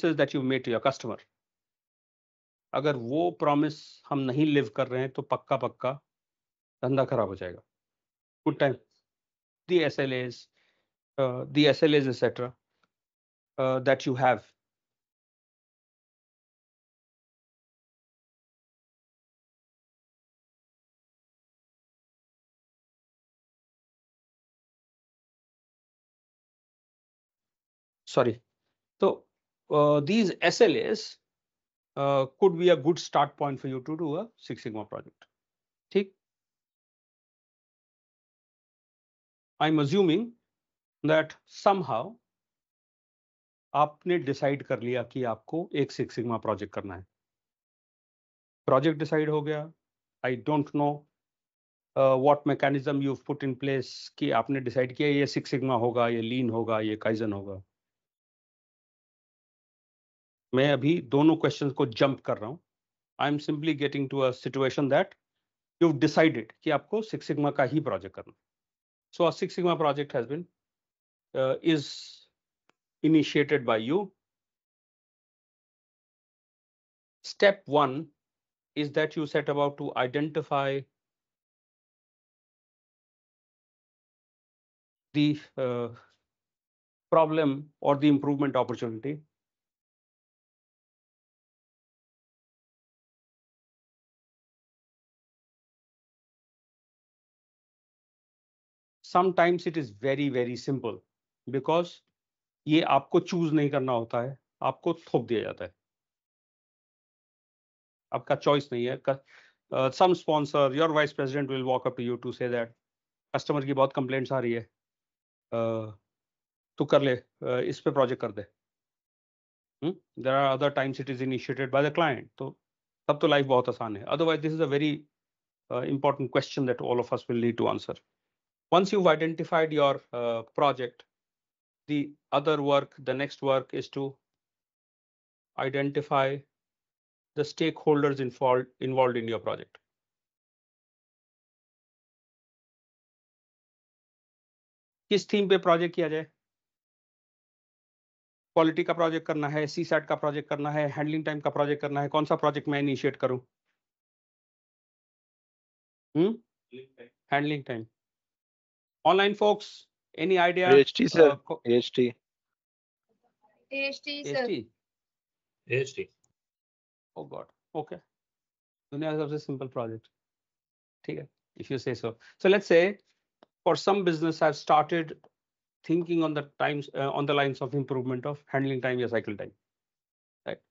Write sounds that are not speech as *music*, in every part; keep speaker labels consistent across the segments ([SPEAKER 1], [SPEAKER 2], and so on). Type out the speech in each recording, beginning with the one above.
[SPEAKER 1] Promise that you made to your customer अगर वो promise हम नहीं लिव कर रहे हैं तो पक्का पक्का धंधा खराब हो जाएगा good time the S L As
[SPEAKER 2] the S L As etcetera that you have sorry तो uh, these
[SPEAKER 1] SLAs uh, could be a good start point for you to do a Six Sigma project. Thick. I'm assuming that somehow आपने decide कर लिया कि आपको एक six sigma project करना है project decide हो गया I don't know what mechanism you put in place कि आपने डिसाइड किया ये सिक्स सिग्मा होगा ये लीन होगा ये काइजन होगा मैं अभी दोनों क्वेश्चन को जंप कर रहा हूँ I am simply getting to actuation that you decided कि आपको सिक्स सिग्मा का ही प्रोजेक्ट करना so a six sigma project has been is initiated by you
[SPEAKER 2] step one is that you set about to identify the uh, problem or the improvement opportunity sometimes it is very very
[SPEAKER 1] simple because ये आपको choose नहीं करना होता है आपको थोप दिया जाता है आपका चॉइस नहीं है some sponsor your vice president will walk up to you to say that customer की बहुत कंप्लेंट्स आ रही है uh, तो कर ले uh, इस पे प्रोजेक्ट कर दे there are other times it is initiated by the client तो तब तो लाइफ बहुत आसान है otherwise this is a very important question that all of us will need to answer once you've identified your uh, project, the other work, the next work is to
[SPEAKER 2] identify the stakeholders involved, involved in your project. किस theme पे project किया Quality ka project karna hai, है C SAT का project करना
[SPEAKER 1] है handling time का project करना है कौन सा प्रोजेक्ट मैं hmm? Handling time online folks any idea AHT sir uh, AHT
[SPEAKER 2] AHT sir AHT.
[SPEAKER 1] AHT oh god okay dunya is a simple project okay if you say so so let's say for some business i've started thinking on the times uh, on the lines of improvement of handling time your cycle time right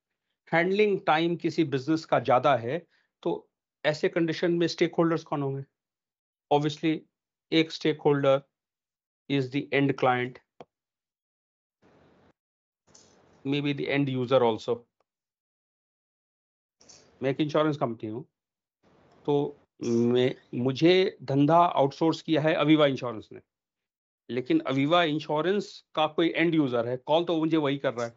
[SPEAKER 1] handling time kisi business ka jada hai. To, aise condition mein stakeholders holders honge? Obviously. एक stakeholder the end client may be the end user also मैं एक insurance company हूँ तो मैं मुझे धंधा outsource किया है अविवा इंश्योरेंस ने लेकिन अविवा इंश्योरेंस का कोई एंड यूज़र है कॉल तो मुझे वही कर रहा है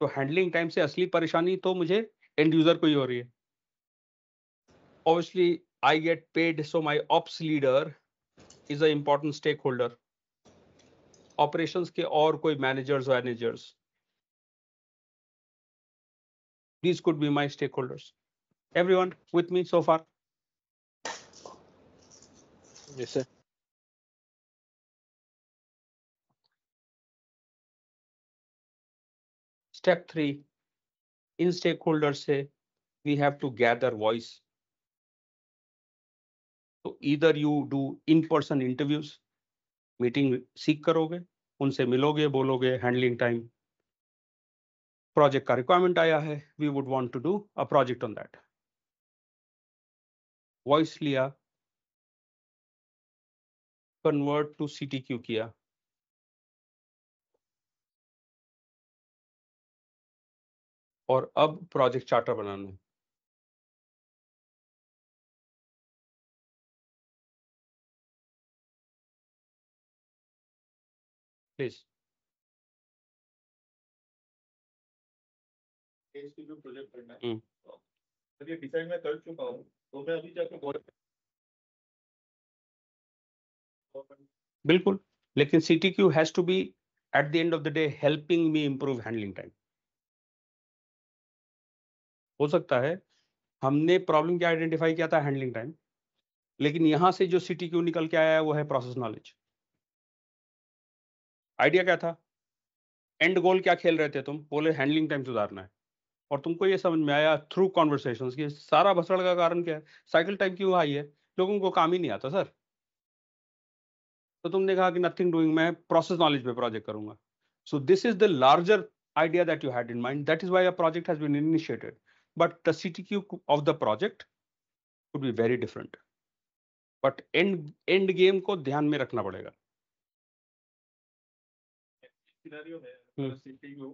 [SPEAKER 1] तो हैंडलिंग टाइम से असली परेशानी तो मुझे एंड यूज़र को ही हो रही है obviously I get paid so my ops leader is an important stakeholder operations के और कोई managers or managers these could be my stakeholders everyone with me so far
[SPEAKER 2] yes sir step 3 in stakeholders say we have to gather voice
[SPEAKER 1] तो इधर you do in person interviews meeting सीख करोगे उनसे मिलोगे बोलोगे हैंडलिंग टाइम प्रोजेक्ट का requirement आया है we would want to do a project on that voice लिया
[SPEAKER 2] कन्वर्ट टू क्यू किया और अब प्रोजेक्ट चार्टर बनाना है please. हम्म। तो
[SPEAKER 1] बिल्कुल लेकिन C T Q has to be at the end of the day helping me improve handling time हो सकता है हमने प्रॉब्लम क्या आइडेंटिफाई किया था हैंडलिंग टाइम लेकिन यहाँ से जो सी टी क्यू निकल के आया है वो है प्रोसेस नॉलेज आइडिया क्या था एंड गोल क्या खेल रहे थे तुम बोले हैंडलिंग टाइम सुधारना है और तुमको ये समझ में आया थ्रू कॉन्वर्सेशन कि सारा भसड़ का कारण क्या है साइकिल टाइम क्यों हाई है लोगों को काम ही नहीं आता सर तो तुमने कहा कि नथिंग डूइंग मैं प्रोसेस नॉलेज पे प्रोजेक्ट करूंगा so this is the larger that you had in mind that is why why project has been initiated but the C T Q of the project would be very different but end end game को ध्यान में रखना पड़ेगा
[SPEAKER 3] scenario where mm. simply you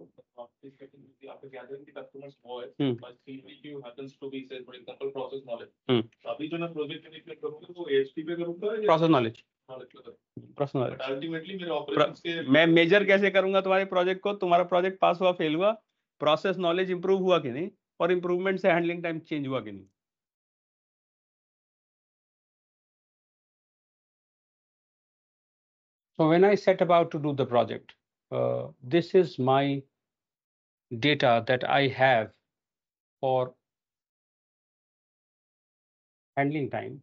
[SPEAKER 3] is getting after gathering the customer's voice, mm. but CPQ happens to be say for example process knowledge. Mm. अभी जो ना project management करूँगा वो ASP पे करूँगा या process knowledge. Process knowledge. But ultimately मेरे operations
[SPEAKER 1] के मैं measure कैसे करूँगा तुम्हारे project को तुम्हारा project pass हुआ fail हुआ process knowledge improve हुआ
[SPEAKER 2] कि नहीं और improvement से handling time change हुआ कि नहीं So when I set about to do
[SPEAKER 1] the project, this is my data that I have
[SPEAKER 2] for handling time.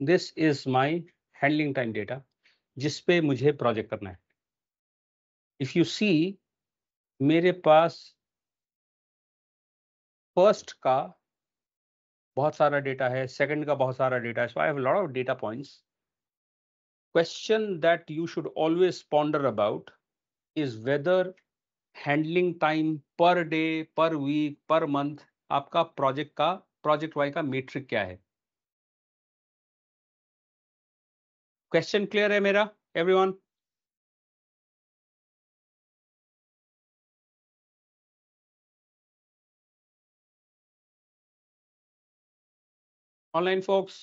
[SPEAKER 2] This is my handling time data जिस पे
[SPEAKER 1] मुझे project करना है If you see, मेरे पास first का बहुत सारा डेटा है सेकंड का बहुत सारा डेटा है so I have lot of data points question that you should always ponder about is whether handling time per day per week per month आपका प्रोजेक्ट का प्रोजेक्ट वाई का मेट्रिक क्या है
[SPEAKER 2] क्वेश्चन क्लियर है मेरा everyone online folks?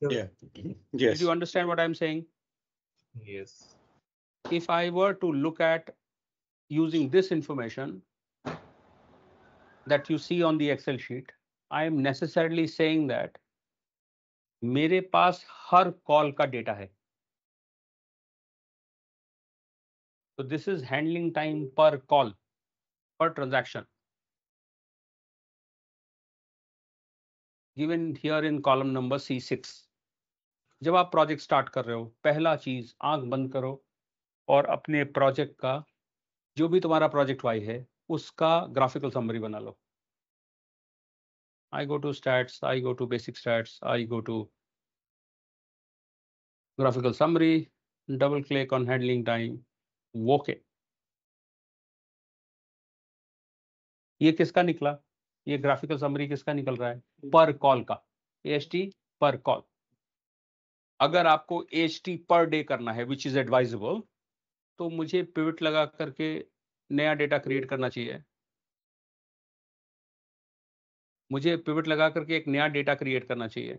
[SPEAKER 2] Yeah. Mm-hmm. Yes. Do you understand what I'm saying? Yes.
[SPEAKER 1] If I were to look at using this information that you see on the Excel sheet, I am necessarily saying that मेरे पास हर call का data है
[SPEAKER 2] So this is handling time per call per transaction. Given here in
[SPEAKER 1] column number C six जब आप project start कर रहे हो पहला चीज़ आंख बंद करो और अपने प्रोजेक्ट का जो भी तुम्हारा प्रोजेक्ट वाई है उसका ग्राफिकल समरी बना लो I go to stats, I go to basic
[SPEAKER 2] stats, I go to graphical summary double click on handling time okay
[SPEAKER 1] ये किसका निकला ये ग्राफिकल समरी किसका निकल रहा है पर hmm. कॉल का एस टी पर कॉल अगर आपको एस टी पर डे करना है विच इज एडवाइजेबल तो मुझे पिविट लगा करके नया डेटा क्रिएट करना चाहिए
[SPEAKER 2] मुझे पिविट लगा करके एक नया डेटा क्रिएट करना चाहिए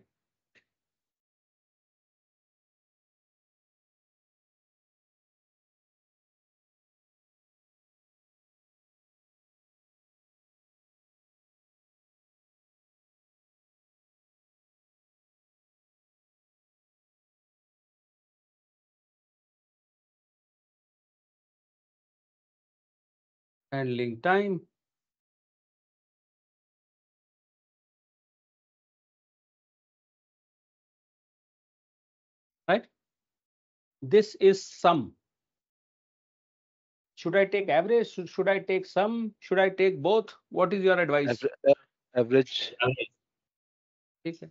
[SPEAKER 2] handling time. Right? This is sum. Should I take average? Should, I take sum? Should I take both? What is your advice? Uh, average. average.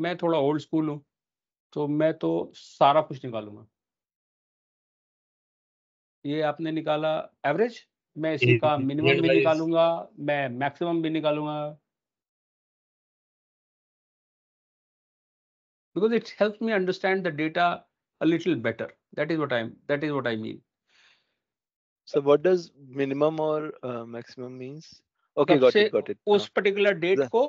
[SPEAKER 2] मैं थोड़ा ओल्ड स्कूल हूँ तो मैं तो सारा कुछ
[SPEAKER 1] निकालूंगा ये आपने निकाला एवरेज मैं इसका मिनिमम भी निकालूंगा मैं मैक्सिमम भी निकालूंगा because it helps me understand the data a little better that is what i'm that is what i mean so what does minimum or uh, maximum means okay got it got it उस particular date को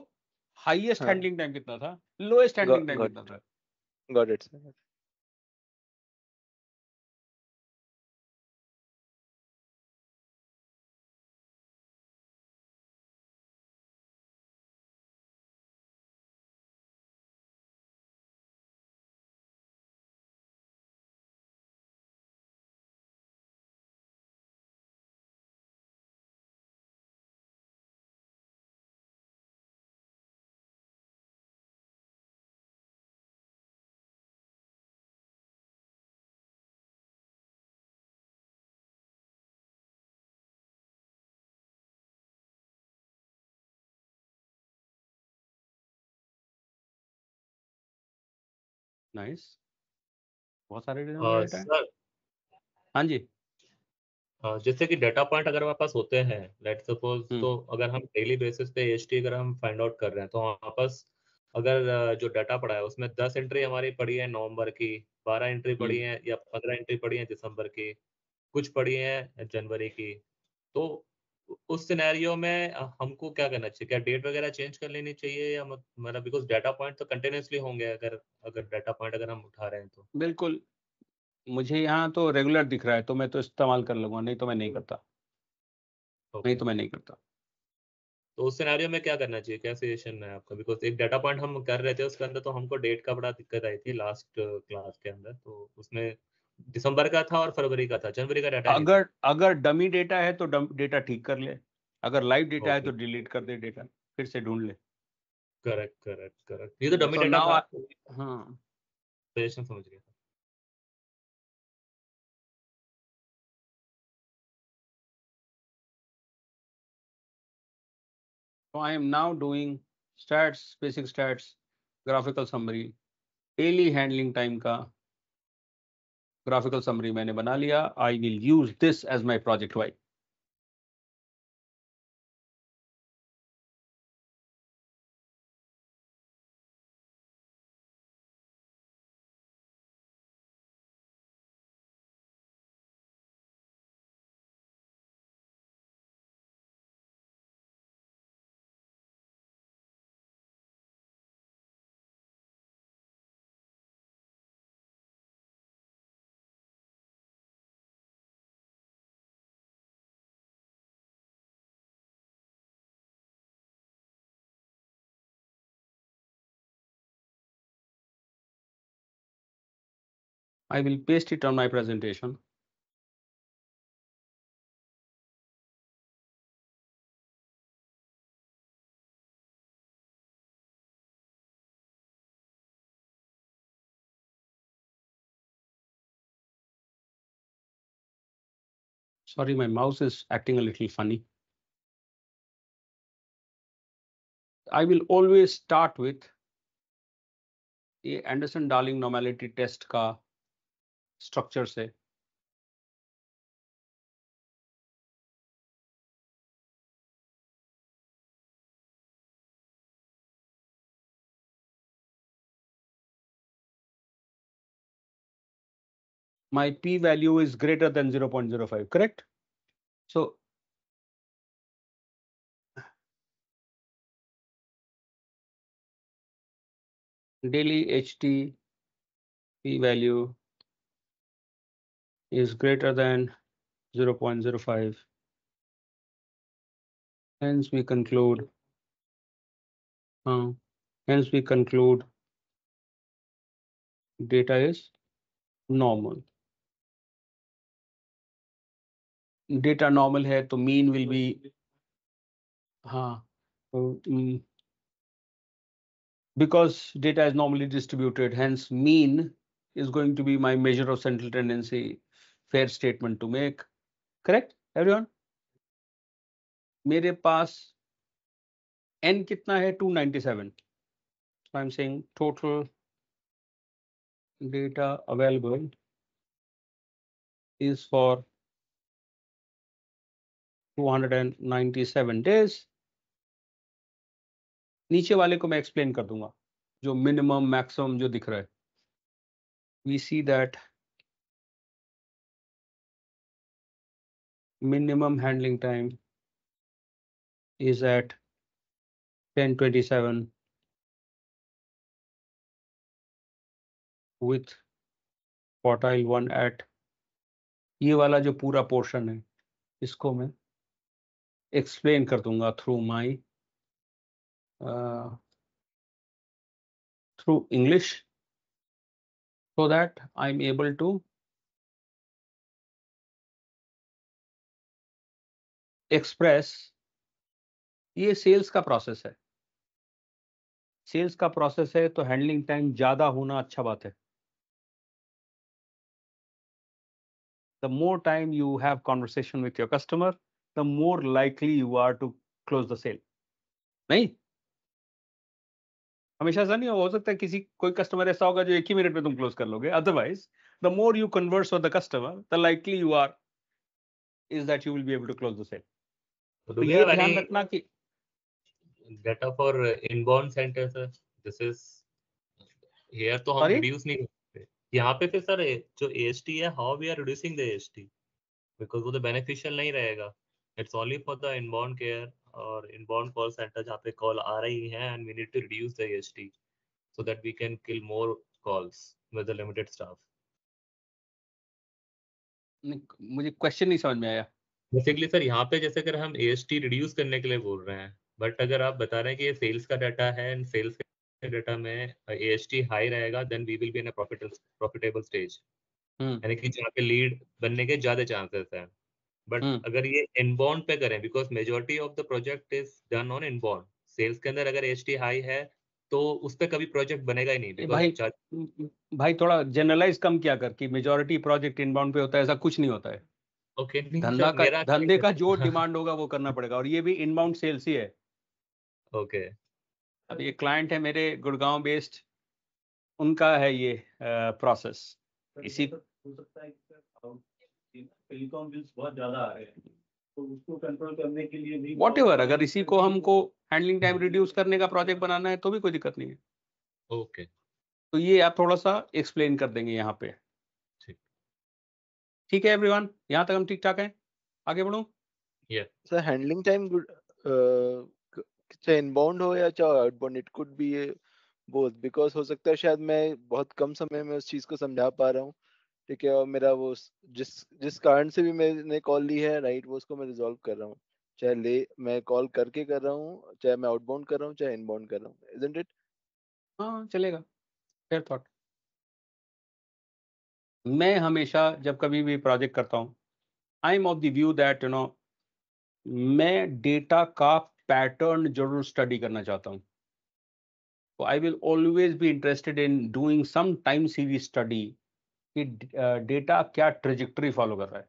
[SPEAKER 1] highest handling time कितना था lowest handling time कितना
[SPEAKER 4] था Got it. Sir.
[SPEAKER 2] Nice बहुत सारे
[SPEAKER 3] data uh, हाँ जी जैसे कि डेटा पॉइंट अगर हमारे पास होते हैं लेट सपोज हम्म। तो अगर हम डेली बेसिस पे एच अगर हम फाइंड आउट कर रहे हैं तो हमारे पास अगर जो डाटा पड़ा है उसमें दस एंट्री हमारी पड़ी है नवंबर की बारह एंट्री हम्म। पड़ी है या पंद्रह एंट्री पड़ी है दिसंबर की कुछ पड़ी है जनवरी की तो उस सिनेरियो में हमको क्या करना चाहिए क्या डेट वगैरह चेंज कर लेनी चाहिए या मतलब बिकॉज डाटा पॉइंट तो कंटिन्यूसली होंगे अगर अगर डाटा पॉइंट अगर हम उठा रहे हैं तो
[SPEAKER 1] बिल्कुल मुझे यहाँ तो रेगुलर दिख रहा है तो मैं तो इस्तेमाल कर लूंगा नहीं तो मैं नहीं करता
[SPEAKER 3] okay.
[SPEAKER 1] नहीं तो मैं नहीं करता
[SPEAKER 3] तो उस सिनेरियो में क्या करना चाहिए क्या सजेशन है आपका बिकॉज एक डाटा पॉइंट हम कर रहे थे उसके अंदर तो हमको डेट का बड़ा दिक्कत आई थी लास्ट क्लास के अंदर तो उसमें दिसंबर का था और फरवरी का था जनवरी का डाटा
[SPEAKER 1] अगर अगर डमी डेटा है तो डेटा ठीक कर ले अगर लाइव डेटा है तो डिलीट कर दे डेटा फिर से ढूंढ ले
[SPEAKER 3] करेक्ट करेक्ट करेक्ट ये तो डमी डेटा हाँ सजेशन समझ रही
[SPEAKER 2] So I am now doing stats,
[SPEAKER 1] basic stats, graphical summary, daily handling time का
[SPEAKER 2] graphical summary मैंने बना लिया I will use this as my project Y I will paste it on my presentation. Sorry, my mouse is acting a little funny. I will always start with a Anderson Darling normality test ka. Structure से my p value is greater than 0.05 correct so daily ht p value is greater than 0.05. Hence we conclude, uh, hence we conclude data is normal. Data normal here, to mean will be, हाँ, uh, um,
[SPEAKER 1] because data is normally distributed, hence mean is going to be my measure of central tendency fair statement to make correct everyone मेरे पास N कितना है two ninety seven
[SPEAKER 2] I am saying total data available is for 297 days नीचे वाले को मैं explain
[SPEAKER 1] कर दूंगा जो मिनिमम मैक्सिमम जो दिख रहा है we see that
[SPEAKER 2] minimum handling time is at 1027 with quartile one at. ये वाला जो पूरा पोर्शन है इसको मैं
[SPEAKER 1] एक्सप्लेन कर दूंगा through my
[SPEAKER 2] through English so that I'm able to express ये सेल्स का प्रोसेस है
[SPEAKER 1] सेल्स का प्रोसेस है तो हैंडलिंग टाइम ज्यादा होना अच्छा बात है the more time you have conversation with your customer the more likely you are to close the sale नहीं हमेशा ऐसा नहीं हो सकता है किसी कोई कस्टमर ऐसा होगा जो एक ही मिनट में तुम क्लोज कर लोगे otherwise the more you converse with the customer the likely you are is that you will be able to close the sale
[SPEAKER 3] तो, तो ये ध्यान रखना कि data for inbound center sir this is here तो हम रिड्यूस नहीं करते यहाँ पे फिर सर जो एएसटी है how we are reducing the AST because वो तो बेनिफिशियल नहीं रहेगा it's only for the inbound care और इनबॉर्न कॉल सेंटर जहाँ पे कॉल आ रही है and we need to reduce the AST so that we can kill more calls with the limited staff मुझे क्वेश्चन नहीं समझ में आया बेसिकली सर यहाँ पे जैसे अगर हम ए रिड्यूस करने के लिए बोल रहे हैं बट अगर आप बता रहे हैं कि ये सेल्स का डाटा है एंड सेल्स के डाटा में ए हाई रहेगा then we will be in profitable stage यानी कि जहाँ पे लीड बनने के ज्यादा चांसेस हैं बट हम्म। अगर ये इनबाउंड पे करें because majority of the project is done on inbound sales के अंदर अगर टी हाई है तो उस पर कभी प्रोजेक्ट बनेगा ही नहीं भाई
[SPEAKER 1] भाई थोड़ा जनरलाइज कम क्या कर कि मेजोरिटी प्रोजेक्ट इनबाउंड पे होता है ऐसा कुछ नहीं होता है
[SPEAKER 3] ओके धंधा का धंधे का
[SPEAKER 1] जो डिमांड *laughs* होगा वो करना पड़ेगा और ये भी इनबाउंड सेल्स ही है ओके अब ये क्लाइंट है मेरे गुड़गांव बेस्ड उनका है ये प्रोसेस इसी तो हो सकता है टेलीकॉम बिल्स बहुत ज्यादा आ रहे हैं तो उसको कंट्रोल
[SPEAKER 4] करने के लिए भी व्हाटएवर
[SPEAKER 1] अगर इसी को हमको हैंडलिंग टाइम रिड्यूस करने का प्रोजेक्ट बनाना है तो भी कोई दिक्कत नहीं है ओके okay. तो ये आप थोड़ा सा एक्सप्लेन कर देंगे यहाँ पे ठीक है एवरीवन यहां तक हम ठीक ठाक हैं
[SPEAKER 4] आगे बढ़ू सर हैंडलिंग टाइम चाहे इनबाउंड हो या चाहे outbound it could be both because हो सकता है शायद मैं बहुत कम समय में उस चीज को समझा पा रहा हूँ ठीक है और मेरा वो जिस जिस कारण से भी मैंने कॉल ली है राइट वो उसको मैं रिजॉल्व कर रहा हूँ चाहे ले मैं कॉल करके कर रहा हूँ चाहे मैं आउटबाउंड कर रहा हूँ चाहे इनबाउंड कर रहा हूँ इजंट इट
[SPEAKER 1] हाँ, हाँ चलेगा फेयर थॉट मैं हमेशा जब कभी भी प्रोजेक्ट करता हूँ I am of the view that you know मैं डेटा का पैटर्न जरूर स्टडी करना चाहता हूँ तो I will always be interested in doing some time series study कि डेटा क्या ट्रेजिक्ट्री फॉलो कर रहा है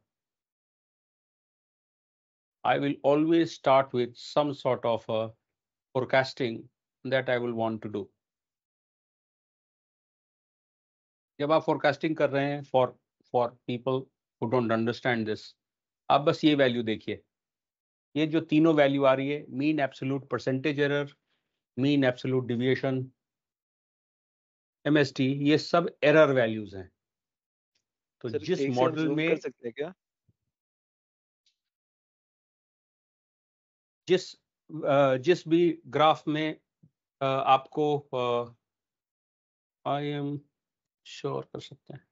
[SPEAKER 1] I will always start with something that I will want to do जब आप फोरकास्टिंग कर रहे हैं for for people who don't understand this आप बस ये वैल्यू देखिए ये जो तीनों वैल्यू आ रही है mean absolute percentage error mean absolute deviation MST ये सब एरर वैल्यूज हैं तो सर, जिस मॉडल में कर सकते हैं क्या जिस जिस भी ग्राफ में आपको आई एम श्योर कर सकते हैं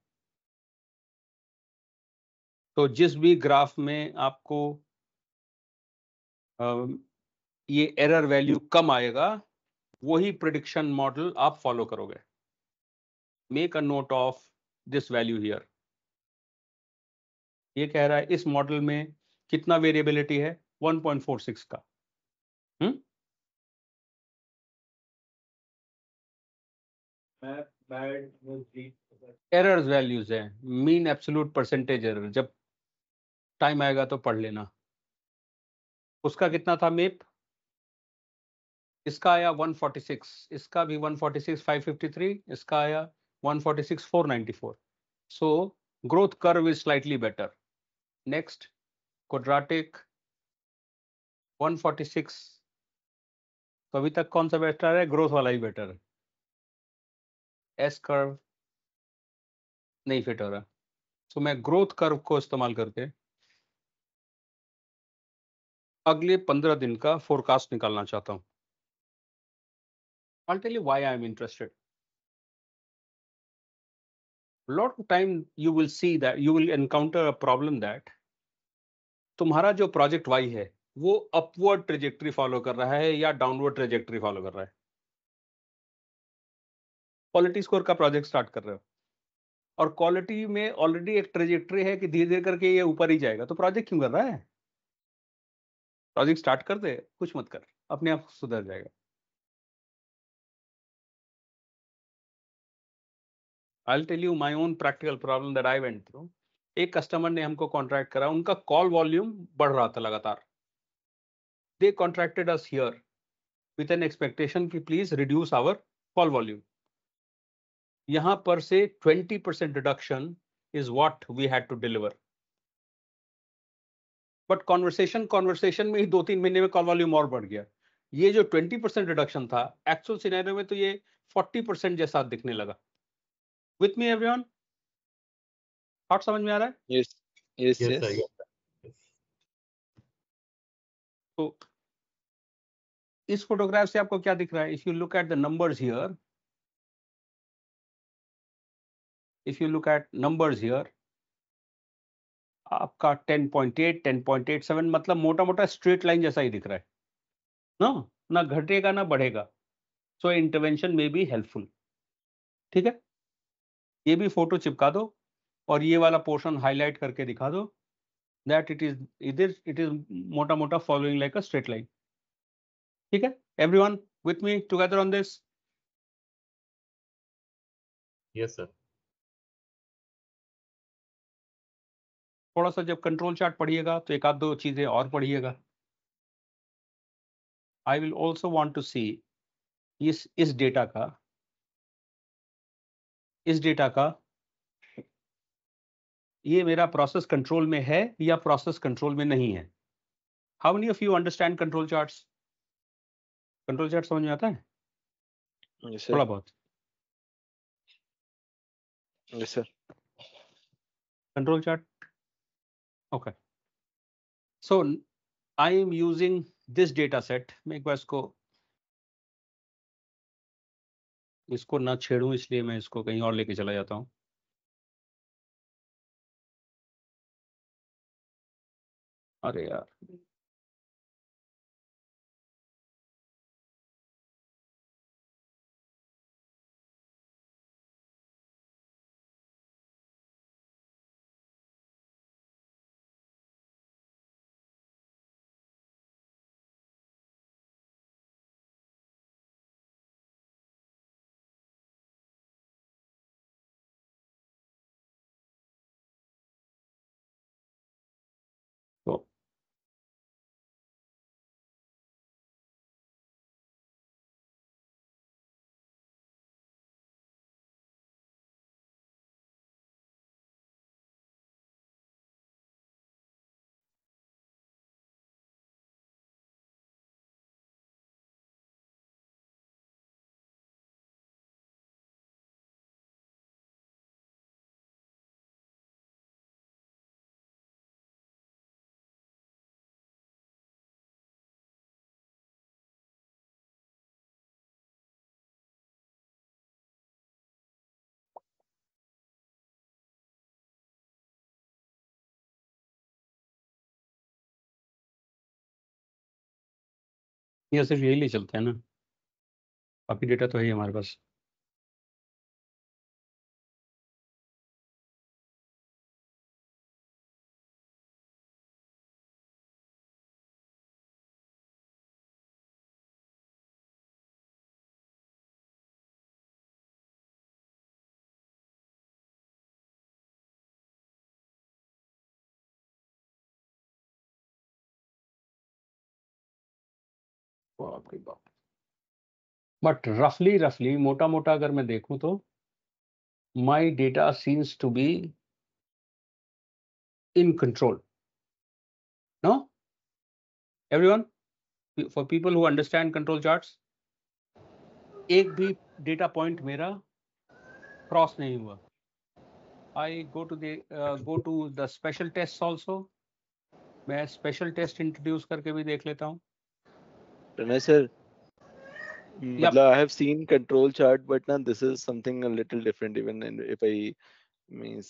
[SPEAKER 1] तो जिस भी ग्राफ में आपको ये एरर वैल्यू कम आएगा वही प्रिडिक्शन मॉडल आप फॉलो करोगे make a note of this value here ये कह रहा है इस मॉडल में कितना वेरिएबिलिटी है
[SPEAKER 2] 1.46 का हम्म एरर्स वैल्यूज है
[SPEAKER 1] मीन एब्सोल्यूट परसेंटेज एरर जब टाइम आएगा तो पढ़ लेना उसका कितना था मेप इसका आया 146 इसका भी 146 553 इसका आया 146 494 so growth curve is slightly better next quadratic 146 तो अभी तक कौन सा बेटर है ग्रोथ वाला ही बेटर है एस कर्व नहीं फिट हो रहा तो मैं ग्रोथ कर्व को इस्तेमाल करके अगले पंद्रह दिन का फोरकास्ट निकालना चाहता हूं I'll Y I am interested lot of time you will see that you will encounter a problem that तुम्हारा जो प्रोजेक्ट वाई है वो अपवर्ड ट्रेजेक्ट्री फॉलो कर रहा है या डाउनवर्ड ट्रेजेक्ट्री फॉलो कर रहा है क्वालिटी स्कोर का प्रोजेक्ट स्टार्ट कर रहे हो और क्वालिटी में ऑलरेडी एक ट्रेजेक्ट्री है कि धीरे धीरे करके ये ऊपर ही जाएगा तो प्रोजेक्ट क्यों कर रहा है प्रोजेक्ट स्टार्ट कर दे कुछ मत कर अपने आप सुधर जाएगा I tell you my own practical problem that I went through एक कस्टमर ने हमको कॉन्ट्रैक्ट करा उनका कॉल वॉल्यूम बढ़ रहा था लगातार they contracted us here with an expectation कि please reduce our call volume यहां पर से 20 percent reduction is what we had to deliver but conversation conversation में ही दो तीन महीने में कॉल वॉल्यूम और बढ़ गया ये जो 20 परसेंट रिडक्शन था एक्चुअल सिनेरियो में तो ये 40 परसेंट जैसा दिखने लगा with me everyone hot समझ में आ रहा है yes, yes, yes,
[SPEAKER 2] yes.
[SPEAKER 1] तो इस फोटोग्राफ से आपको क्या दिख रहा है if you look at the numbers here if you look at numbers here आपका 10.8 10.87 मतलब मोटा मोटा स्ट्रेट लाइन जैसा ही दिख रहा है ना ना घटेगा ना बढ़ेगा सो इंटरवेंशन में भी हेल्पफुल ठीक है ये भी फोटो चिपका दो और ये वाला पोर्शन हाईलाइट करके दिखा दो दैट इट इज इधर इट इज मोटा मोटा
[SPEAKER 2] following like a straight line ठीक है everyone with me together on this yes sir थोड़ा सा जब कंट्रोल चार्ट पढ़िएगा तो एक आध दो चीजें और पढ़िएगा
[SPEAKER 1] I will also want to see इस इस डेटा का इस डेटा का ये मेरा प्रोसेस कंट्रोल में है या प्रोसेस कंट्रोल में नहीं है how many of you understand control charts control chart समझ में आता है
[SPEAKER 2] yes, थोड़ा बहुत yes,
[SPEAKER 1] control chart okay so i am using this data set मैं एक बार इसको
[SPEAKER 2] इसको ना छेड़ूं इसलिए मैं इसको कहीं और लेके चला जाता हूं अरे यार या सिर्फ यही ले चलते हैं ना काफ़ी डेटा तो है ही हमारे पास कोई बात बट रफली रफली
[SPEAKER 1] मोटा मोटा अगर मैं देखूं तो my data seems to be in control everyone for people who understand control chart एक भी डेटा पॉइंट मेरा क्रॉस नहीं हुआ I go to go to the special test also मैं स्पेशल टेस्ट इंट्रोड्यूस करके भी देख लेता हूँ
[SPEAKER 4] Pranay yep. Hmm. I have seen control chart, but now this is something a little different. Even if I means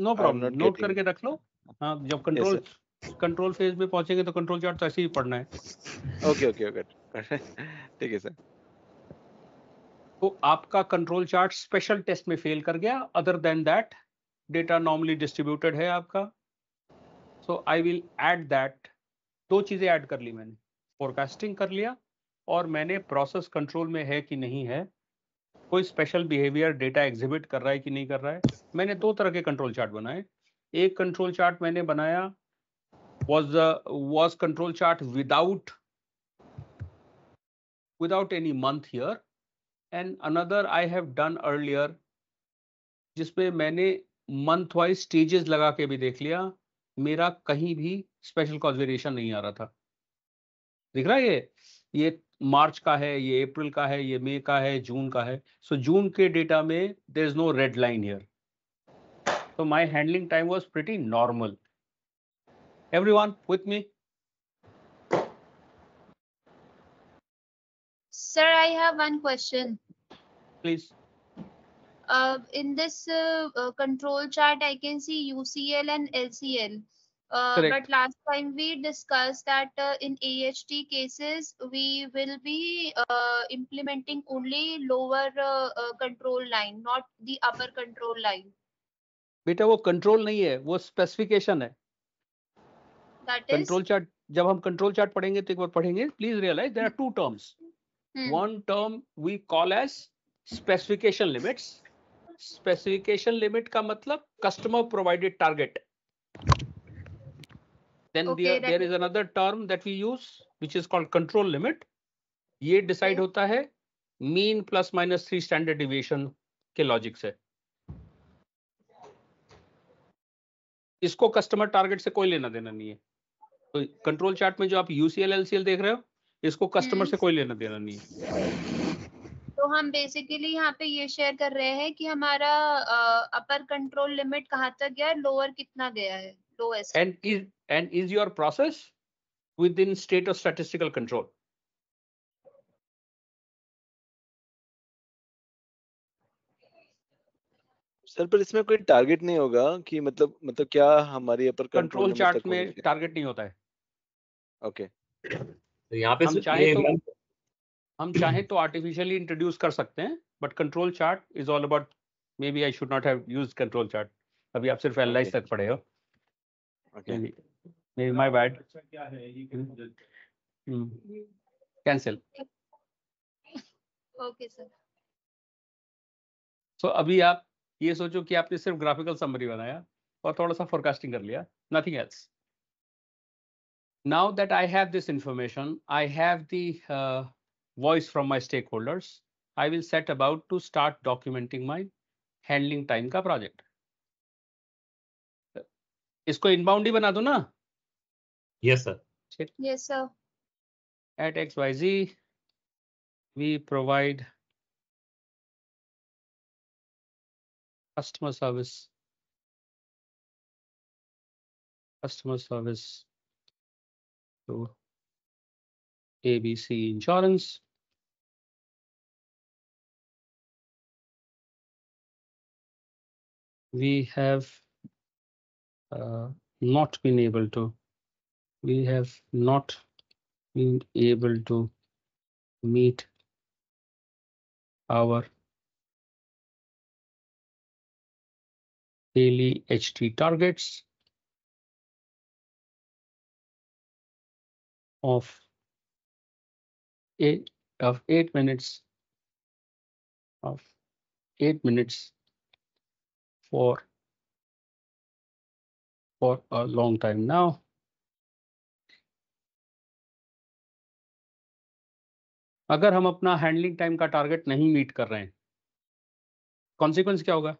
[SPEAKER 4] no problem note करके
[SPEAKER 1] रख लो हाँ जब कंट्रोल कंट्रोल फेज में पहुंचेंगे तो कंट्रोल चार्ट तो ऐसे ही पढ़ना है
[SPEAKER 4] ओके ओके ओके ठीक है सर
[SPEAKER 1] तो आपका कंट्रोल चार्ट स्पेशल टेस्ट में फेल कर गया other than that data normally distributed है आपका so I will add that दो चीजें ऐड कर ली मैंने फोरकास्टिंग कर लिया और मैंने प्रोसेस कंट्रोल में है कि नहीं है कोई स्पेशल बिहेवियर डेटा एग्जिबिट कर रहा है कि नहीं कर रहा है मैंने दो तरह के कंट्रोल चार्ट बनाए एक कंट्रोल चार्ट मैंने बनाया was was control chart without without any month here and another I have done earlier जिसमें मैंने मंथ वाइज स्टेजेस लगा के भी देख लिया मेरा कहीं भी स्पेशल कॉन्जरेशन नहीं आ रहा था दिख रहा है ये ये मार्च का है ये अप्रैल का है ये मई का है जून का है सो so, जून के डेटा में there is no red line here so my handling time was pretty normal everyone with me
[SPEAKER 2] sir I have one question please in this control chart I can see UCL and LCL see Uh, but last time we discussed that uh, in AHT cases, we will be uh, implementing only lower uh, uh, control line, not the upper control line.
[SPEAKER 1] बेटा वो control नहीं है वो specification है control chart जब हम control chart पढ़ेंगे तो एक बार पढ़ेंगे please realise there are two terms one term we call as specification limits specification limit का मतलब customer provided target then okay, there, there is another term that we use which is called control limit ye decide okay. होता है mean plus minus three standard deviation के logic से इसको customer target से कोई लेना देना नहीं है तो कंट्रोल चार्ट में जो आप UCL, LCL देख रहे हो इसको कस्टमर हम्म। से कोई लेना देना नहीं
[SPEAKER 2] है तो हम बेसिकली यहाँ पे ये शेयर कर रहे हैं कि हमारा अपर कंट्रोल लिमिट कहाँ तक गया लोअर कितना गया है lowest
[SPEAKER 1] end and is your process within state
[SPEAKER 2] of statistical control?
[SPEAKER 4] Sir पर इसमें कोई टारगेट नहीं होगा कि मतलब मतलब क्या हमारी पर कंट्रोल चार्ट में
[SPEAKER 1] टारगेट नहीं होता है
[SPEAKER 4] ओके okay. तो यहाँ पे हम चाहे तो
[SPEAKER 1] हम चाहे तो आर्टिफिशियली इंट्रोड्यूस कर सकते हैं but control chart is all about may be I should not have used control chart अभी आप सिर्फ एनालाइज तक पढ़े हो okay. My my bad cancel okay sir so अभी आप ये सोचो कि आपने सिर्फ ग्राफिकल समरी बनाया और थोड़ा सा फोरकास्टिंग कर लिया nothing else now that I have this information, I have the uh, voice from my stakeholders. I will set about to start documenting my handling time का project. इसको inbound ही बना दो ना Yes, sir. Yes, sir.
[SPEAKER 2] At XYZ, we provide customer service. Customer service to ABC Insurance. We have uh, not been able to we have not been able to meet our daily HT targets of eight of eight minutes of eight minutes for for a long time now. अगर हम अपना handling time का target नहीं meet कर रहे हैं consequence क्या होगा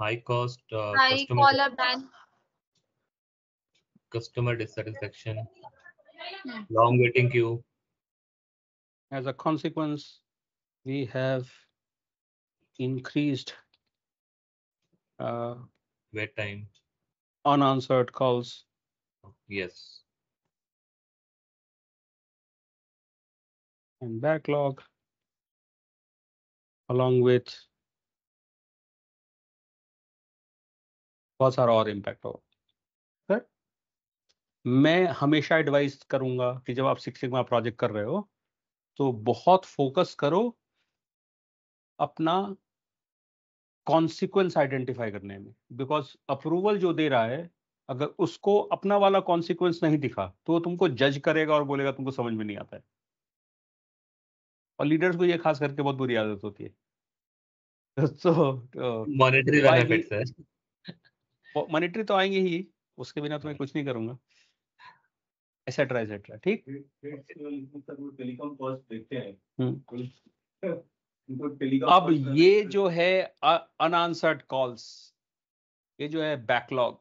[SPEAKER 3] high cost customer dissatisfaction long waiting queue as a
[SPEAKER 1] consequence we have increase
[SPEAKER 3] wait time
[SPEAKER 2] unanswered calls yes and backlog along with बहुत सारा और इम्पैक्ट हो सर
[SPEAKER 1] मैं हमेशा एडवाइस करूंगा कि जब आप सिक्स सिग्मा प्रोजेक्ट कर रहे हो तो बहुत फोकस करो अपना कॉन्सिक्वेंस आइडेंटिफाई करने में बिकॉज अप्रूवल जो दे रहा है अगर उसको अपना वाला कॉन्सिक्वेंस नहीं दिखा तो वो तुमको जज करेगा और बोलेगा तुमको समझ में नहीं आता है और लीडर्स को ये खास करके बहुत बुरी आदत होती है *laughs* तो मॉनेटरी तो बेनिफिट्स है मॉनेटरी तो आएंगे ही उसके बिना तो मैं कुछ नहीं करूंगा एसेट्रा एसेट्रा ठीक टेलीकॉम कॉस्ट देखते हैं हम्म। *laughs* तो अब ये जो है अनआंसर्ड कॉल्स ये जो है बैकलॉग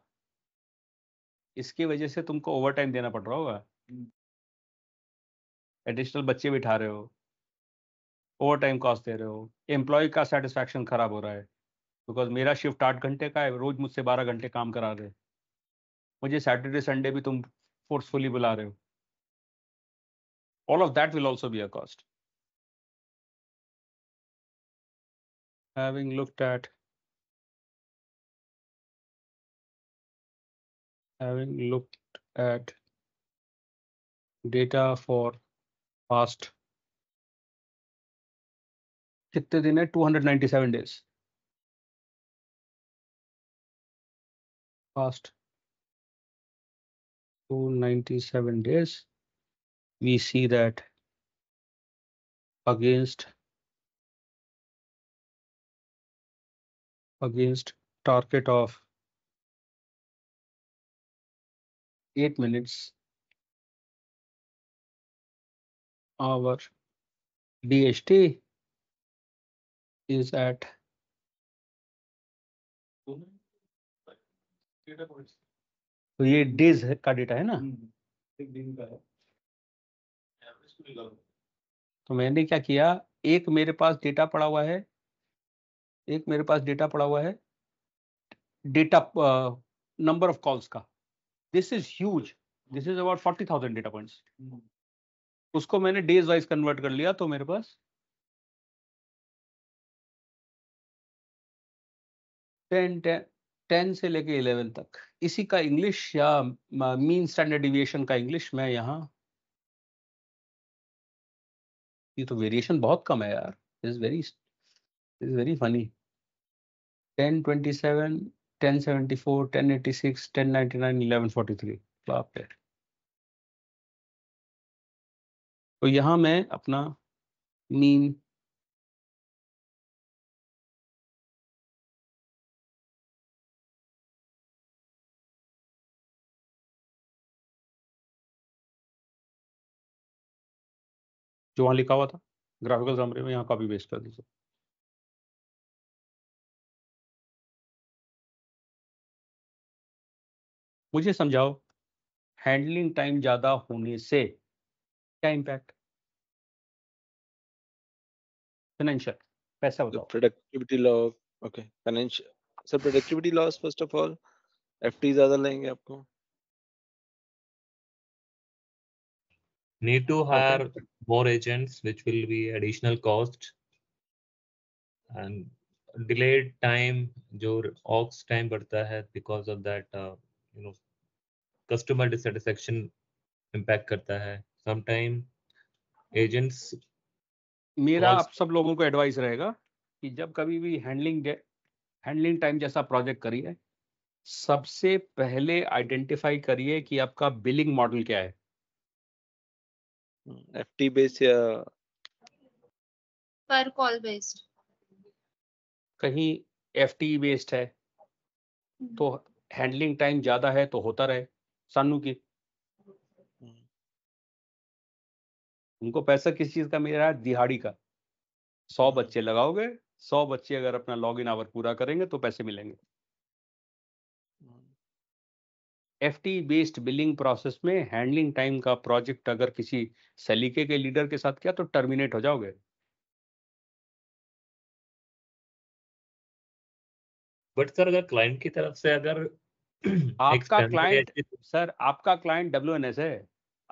[SPEAKER 1] इसकी वजह से तुमको ओवर टाइम देना पड़ रहा होगा एडिशनल हम्म। बच्चे बिठा रहे हो ओवर टाइम कॉस्ट दे रहे हो एम्प्लॉय का सेटिस्फेक्शन खराब हो रहा है बिकॉज मेरा शिफ्ट आठ घंटे का है रोज मुझसे बारह घंटे काम करा रहे मुझे सैटरडे संडे भी तुम
[SPEAKER 2] फोर्सफुली बुला रहे हो all of that will also be a cost having looked at having looked at data for past दिन है 297 days past 297 days we see that against against target of 8 minutes our DHT is at तो ये days का data है ना हम्म, एक दिन का है
[SPEAKER 1] तो मैंने क्या किया एक मेरे पास डेटा पड़ा हुआ है एक मेरे पास डेटा पड़ा हुआ है डेटा नंबर ऑफ कॉल्स का this is huge
[SPEAKER 2] this is about forty thousand data points उसको मैंने डेज वाइज कन्वर्ट कर लिया तो मेरे पास टेन टेन टेन से लेके इलेवन तक इसी का इंग्लिश या मीन
[SPEAKER 1] स्टैंडर्ड डिविएशन का इंग्लिश मैं यहाँ ये तो वेरिएशन बहुत कम है यार is very is very funny 1074, 1086, 1099, 1143
[SPEAKER 2] तो यहां मैं अपना मीन जो वहां लिखा हुआ था ग्राफिकल समरी में यहां कॉपी पेस्ट कर दीजिए मुझे समझाओ हैंडलिंग टाइम ज़्यादा होने से क्या इंपैक्ट
[SPEAKER 4] फाइनेंशियल पैसा बताओ productivity loss okay financial sir productivity loss first of all FT ज़्यादा लेंगे आपको
[SPEAKER 3] need to hire okay. more agents which will be additional cost and delayed time जो ऑक्स टाइम बढ़ता है because of that you know customer dissatisfaction impact करता है sometime agents
[SPEAKER 1] मेरा आप सब लोगों को एडवाइस रहेगा कि जब कभी भी हैंडलिंग हैंडलिंग टाइम जैसा प्रोजेक्ट करिए सबसे पहले आइडेंटिफाई करिए कि आपका बिलिंग मॉडल क्या है एफटी hmm, बेस या
[SPEAKER 2] पर कॉल बेस्ड
[SPEAKER 1] कहीं एफटी बेस्ड है
[SPEAKER 2] hmm।
[SPEAKER 1] तो हैंडलिंग टाइम ज्यादा है तो होता रहे सानू की उनको पैसा किस चीज का मिल रहा है दिहाड़ी का सौ बच्चे लगाओगे सौ बच्चे अगर अपना लॉग इन आवर पूरा करेंगे तो पैसे मिलेंगे F T based billing process में हैंडलिंग टाइम का प्रोजेक्ट अगर किसी सलीके के लीडर के साथ किया तो टर्मिनेट हो
[SPEAKER 2] जाओगे बट सर अगर क्लाइंट की तरफ से अगर *clears throat* आपका क्लाइंट सर आपका
[SPEAKER 1] क्लाइंट डब्ल्यू है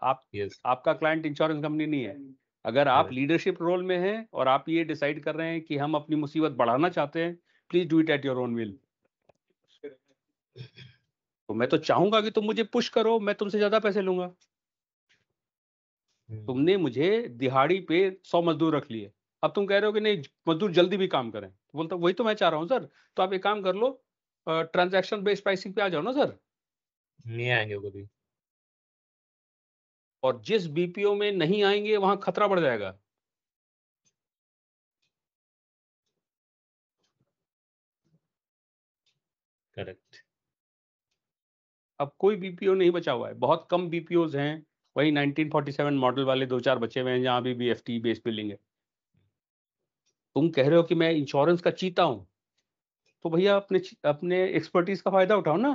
[SPEAKER 1] आप yes. आपका क्लाइंट इंश्योरेंस कंपनी नहीं है अगर आप लीडरशिप रोल में हैं और आप ये डिसाइड कर रहे हैं कि हम अपनी मुसीबत बढ़ाना चाहते हैं please do it at your own will तो मैं तो चाहूंगा कि तुम मुझे पुश करो मैं तुमसे ज्यादा पैसे लूंगा hmm. तुमने मुझे दिहाड़ी पे सौ मजदूर रख लिए अब तुम कह रहे हो कि नहीं मजदूर जल्दी भी काम करें तो बोलता वही तो मैं चाह रहा हूँ सर तो आप एक काम कर लो ट्रांजैक्शन बेस्ड प्राइसिंग पे आ जाओ ना सर
[SPEAKER 3] नहीं आएंगे कभी
[SPEAKER 2] और जिस बीपीओ में नहीं आएंगे वहां खतरा बढ़ जाएगा करेक्ट अब कोई बीपीओ नहीं बचा हुआ है बहुत
[SPEAKER 1] कम बीपीओ हैं वही 1947 मॉडल वाले दो चार बचे हुए हैं जहां भी B F T based building है तुम कह रहे हो कि मैं इंश्योरेंस का चीता हूं तो भैया अपने अपने एक्सपर्टीज का फायदा उठाओ ना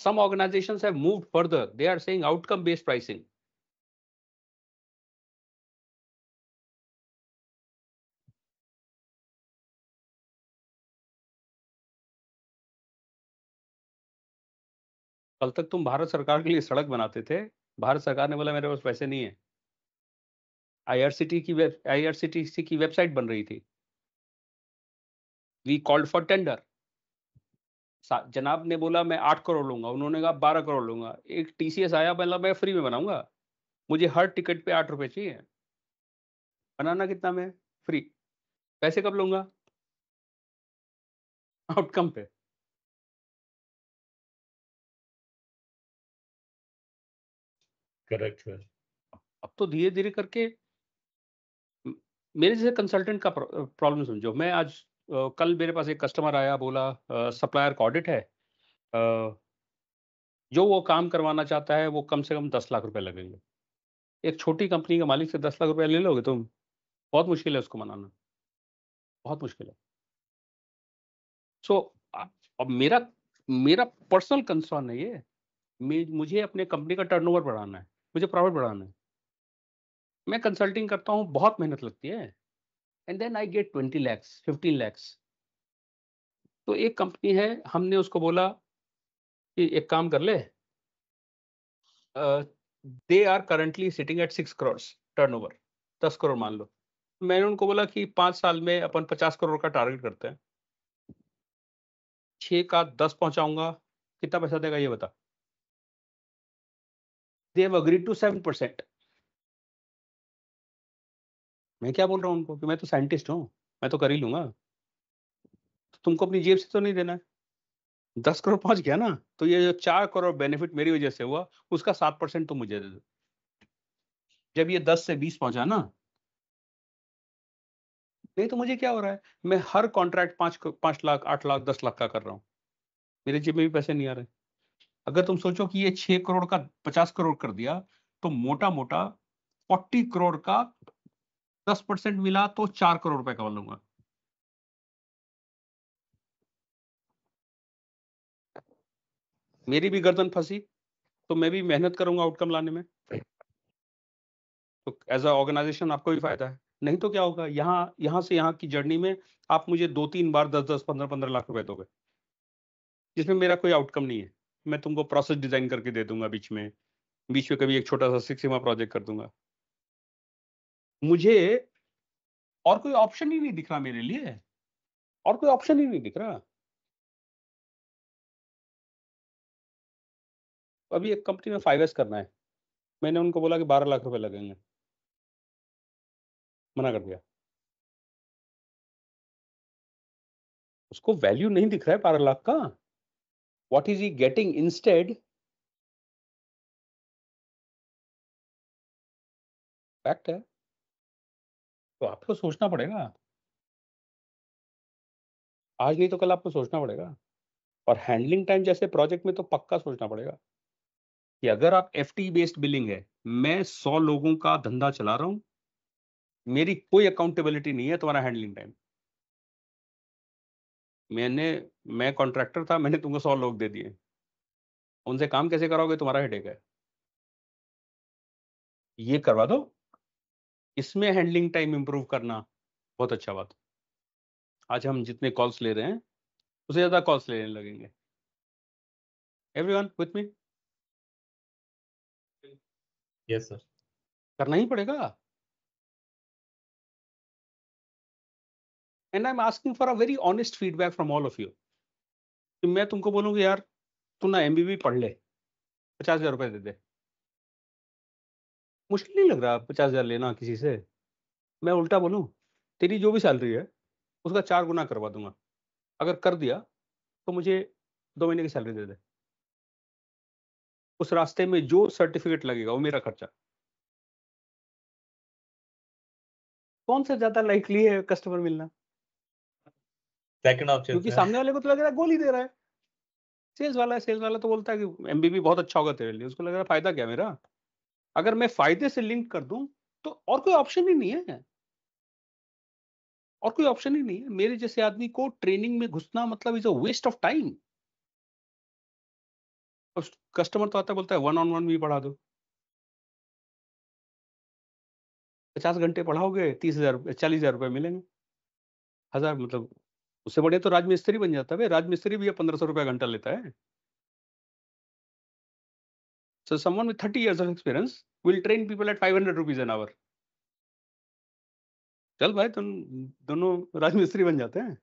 [SPEAKER 1] some
[SPEAKER 2] organisation have moved further they are saying outcome based pricing कल तक तुम भारत सरकार के लिए सड़क बनाते थे भारत सरकार ने बोला मेरे पास पैसे नहीं है
[SPEAKER 1] आईआरसीटी की वेब आईआरसीटीसी की वेबसाइट बन रही थी वी कॉल्ड फॉर टेंडर जनाब ने बोला मैं आठ करोड़ लूंगा उन्होंने कहा बारह करोड़ लूंगा एक टीसीएस आया मतलब मैं फ्री में बनाऊंगा मुझे हर टिकट पे आठ रुपए
[SPEAKER 2] चाहिए बनाना कितना में फ्री पैसे कब लूंगा आउटकम पे करेक्ट सर अब तो धीरे धीरे
[SPEAKER 1] करके मेरे जैसे कंसल्टेंट का प्रॉब्लम समझो मैं आज कल मेरे पास एक कस्टमर आया बोला सप्लायर का ऑडिट है जो वो काम करवाना चाहता है वो कम से कम दस लाख रुपए लगेंगे एक छोटी कंपनी के मालिक से दस लाख रुपए ले लोगे तुम बहुत मुश्किल है उसको मनाना बहुत मुश्किल है सो so, अब मेरा मेरा पर्सनल कंसर्न है ये मुझे अपने कंपनी का टर्नओवर बढ़ाना है मुझे प्रॉफिट बढ़ाना है मैं कंसल्टिंग करता हूँ बहुत मेहनत लगती है and then I get twenty lakhs fifteen lakhs तो एक कंपनी है हमने उसको बोला कि एक काम कर ले they are currently sitting at six crore turnover दस करोड़ मान लो मैंने उनको बोला कि पांच साल में अपन पचास करोड़ का टारगेट करते हैं छ का दस पहुंचाऊंगा कितना पैसा देगा ये बता they have agreed to seven percent मैं क्या बोल रहा हूँ उनको कि मैं तो साइंटिस्ट हूँ
[SPEAKER 2] मैं तो कर ही लूंगा तो
[SPEAKER 1] तुमको अपनी जेब से तो नहीं देना है दस करोड़ पहुंच गया ना तो ये जो चार करोड़ बेनिफिट मेरी वजह से हुआ उसका सात परसेंट तुम मुझे दे दो जब ये दस से बीस पहुंचा ना नहीं तो मुझे क्या हो रहा है मैं हर कॉन्ट्रैक्ट पांच पांच लाख आठ लाख दस लाख का कर रहा हूँ मेरे जेब में भी पैसे नहीं आ रहे अगर तुम सोचो कि ये छह करोड़ का पचास करोड़ कर दिया तो मोटा मोटा फोर्टी करोड़ का दस परसेंट मिला तो चार करोड़ रुपए कमा लूंगा मेरी भी गर्दन फंसी तो मैं भी मेहनत करूंगा आउटकम लाने में तो एज अ ऑर्गेनाइजेशन आपको भी फायदा है नहीं तो क्या होगा यहाँ यहाँ से यहाँ की जर्नी में आप मुझे दो तीन बार दस दस पंद्रह पंद्रह लाख रुपए दोगे जिसमें मेरा कोई आउटकम नहीं है मैं तुमको प्रोसेस डिजाइन करके दे दूंगा बीच में बीच में कभी एक छोटा सा सिक्स प्रोजेक्ट कर दूंगा
[SPEAKER 2] मुझे और कोई ऑप्शन ही नहीं दिख रहा मेरे लिए और कोई ऑप्शन ही नहीं दिख रहा अभी एक कंपनी में फाइव एस करना है मैंने उनको बोला कि बारह लाख रुपए लगेंगे मना कर दिया उसको वैल्यू नहीं दिख रहा है बारह लाख का what is he getting instead fact है तो आपको सोचना पड़ेगा
[SPEAKER 1] आज नहीं तो कल आपको सोचना पड़ेगा और हैंडलिंग टाइम जैसे प्रोजेक्ट में तो पक्का सोचना पड़ेगा कि अगर आप एफ बेस्ड बिलिंग है मैं सौ लोगों का धंधा चला रहा हूं मेरी कोई अकाउंटेबिलिटी नहीं है तुम्हारा हैंडलिंग टाइम मैंने मैं कॉन्ट्रैक्टर था मैंने तुमको सौ लोग दे दिए उनसे काम कैसे कराओगे तुम्हारा हेडेक है ये करवा दो इसमें हैंडलिंग टाइम इंप्रूव करना बहुत अच्छा बात आज हम जितने कॉल्स ले रहे हैं उससे ज़्यादा कॉल्स लेने लगेंगे everyone with me
[SPEAKER 2] yes sir करना ही पड़ेगा and I am asking for a very
[SPEAKER 1] honest feedback from all of you कि मैं तुमको बोलूँगी यार तू ना एम पढ़ ले पचास हज़ार रुपये दे दे मुश्किल नहीं लग रहा पचास हजार लेना किसी से मैं उल्टा बोलूँ तेरी जो भी सैलरी है उसका चार गुना करवा दूंगा अगर कर दिया तो मुझे दो महीने की सैलरी दे दे उस रास्ते में जो सर्टिफिकेट लगेगा वो मेरा खर्चा कौन सा ज्यादा लाइकली है कस्टमर मिलना
[SPEAKER 2] सेकंड ऑप्शन क्योंकि
[SPEAKER 1] सामने वाले को तो लग रहा है गोली दे रहा है सेल्स वाला है सेल्स वाला तो बोलता है कि एमबीबी बहुत अच्छा होगा तेरे लिए उसको लग रहा है फायदा क्या मेरा अगर मैं फायदे से लिंक कर दूं तो और कोई ऑप्शन ही नहीं है और कोई ऑप्शन ही नहीं है मेरे जैसे आदमी को ट्रेनिंग में घुसना मतलब is a waste of time customer तो आता बोलता है वन ऑन वन भी पढ़ा दो पचास घंटे पढ़ाओगे तीस हजार चालीस हजार रुपये मिलेंगे हजार मतलब उससे बढ़िया तो राजमिस्त्री बन जाता है राजमिस्त्री भी पंद्रह सौ रुपया घंटा लेता है So someone with 30 years of experience will train people at 500 rupees an hour. चल भाई तुम दोनों राजमिस्त्री बन जाते हैं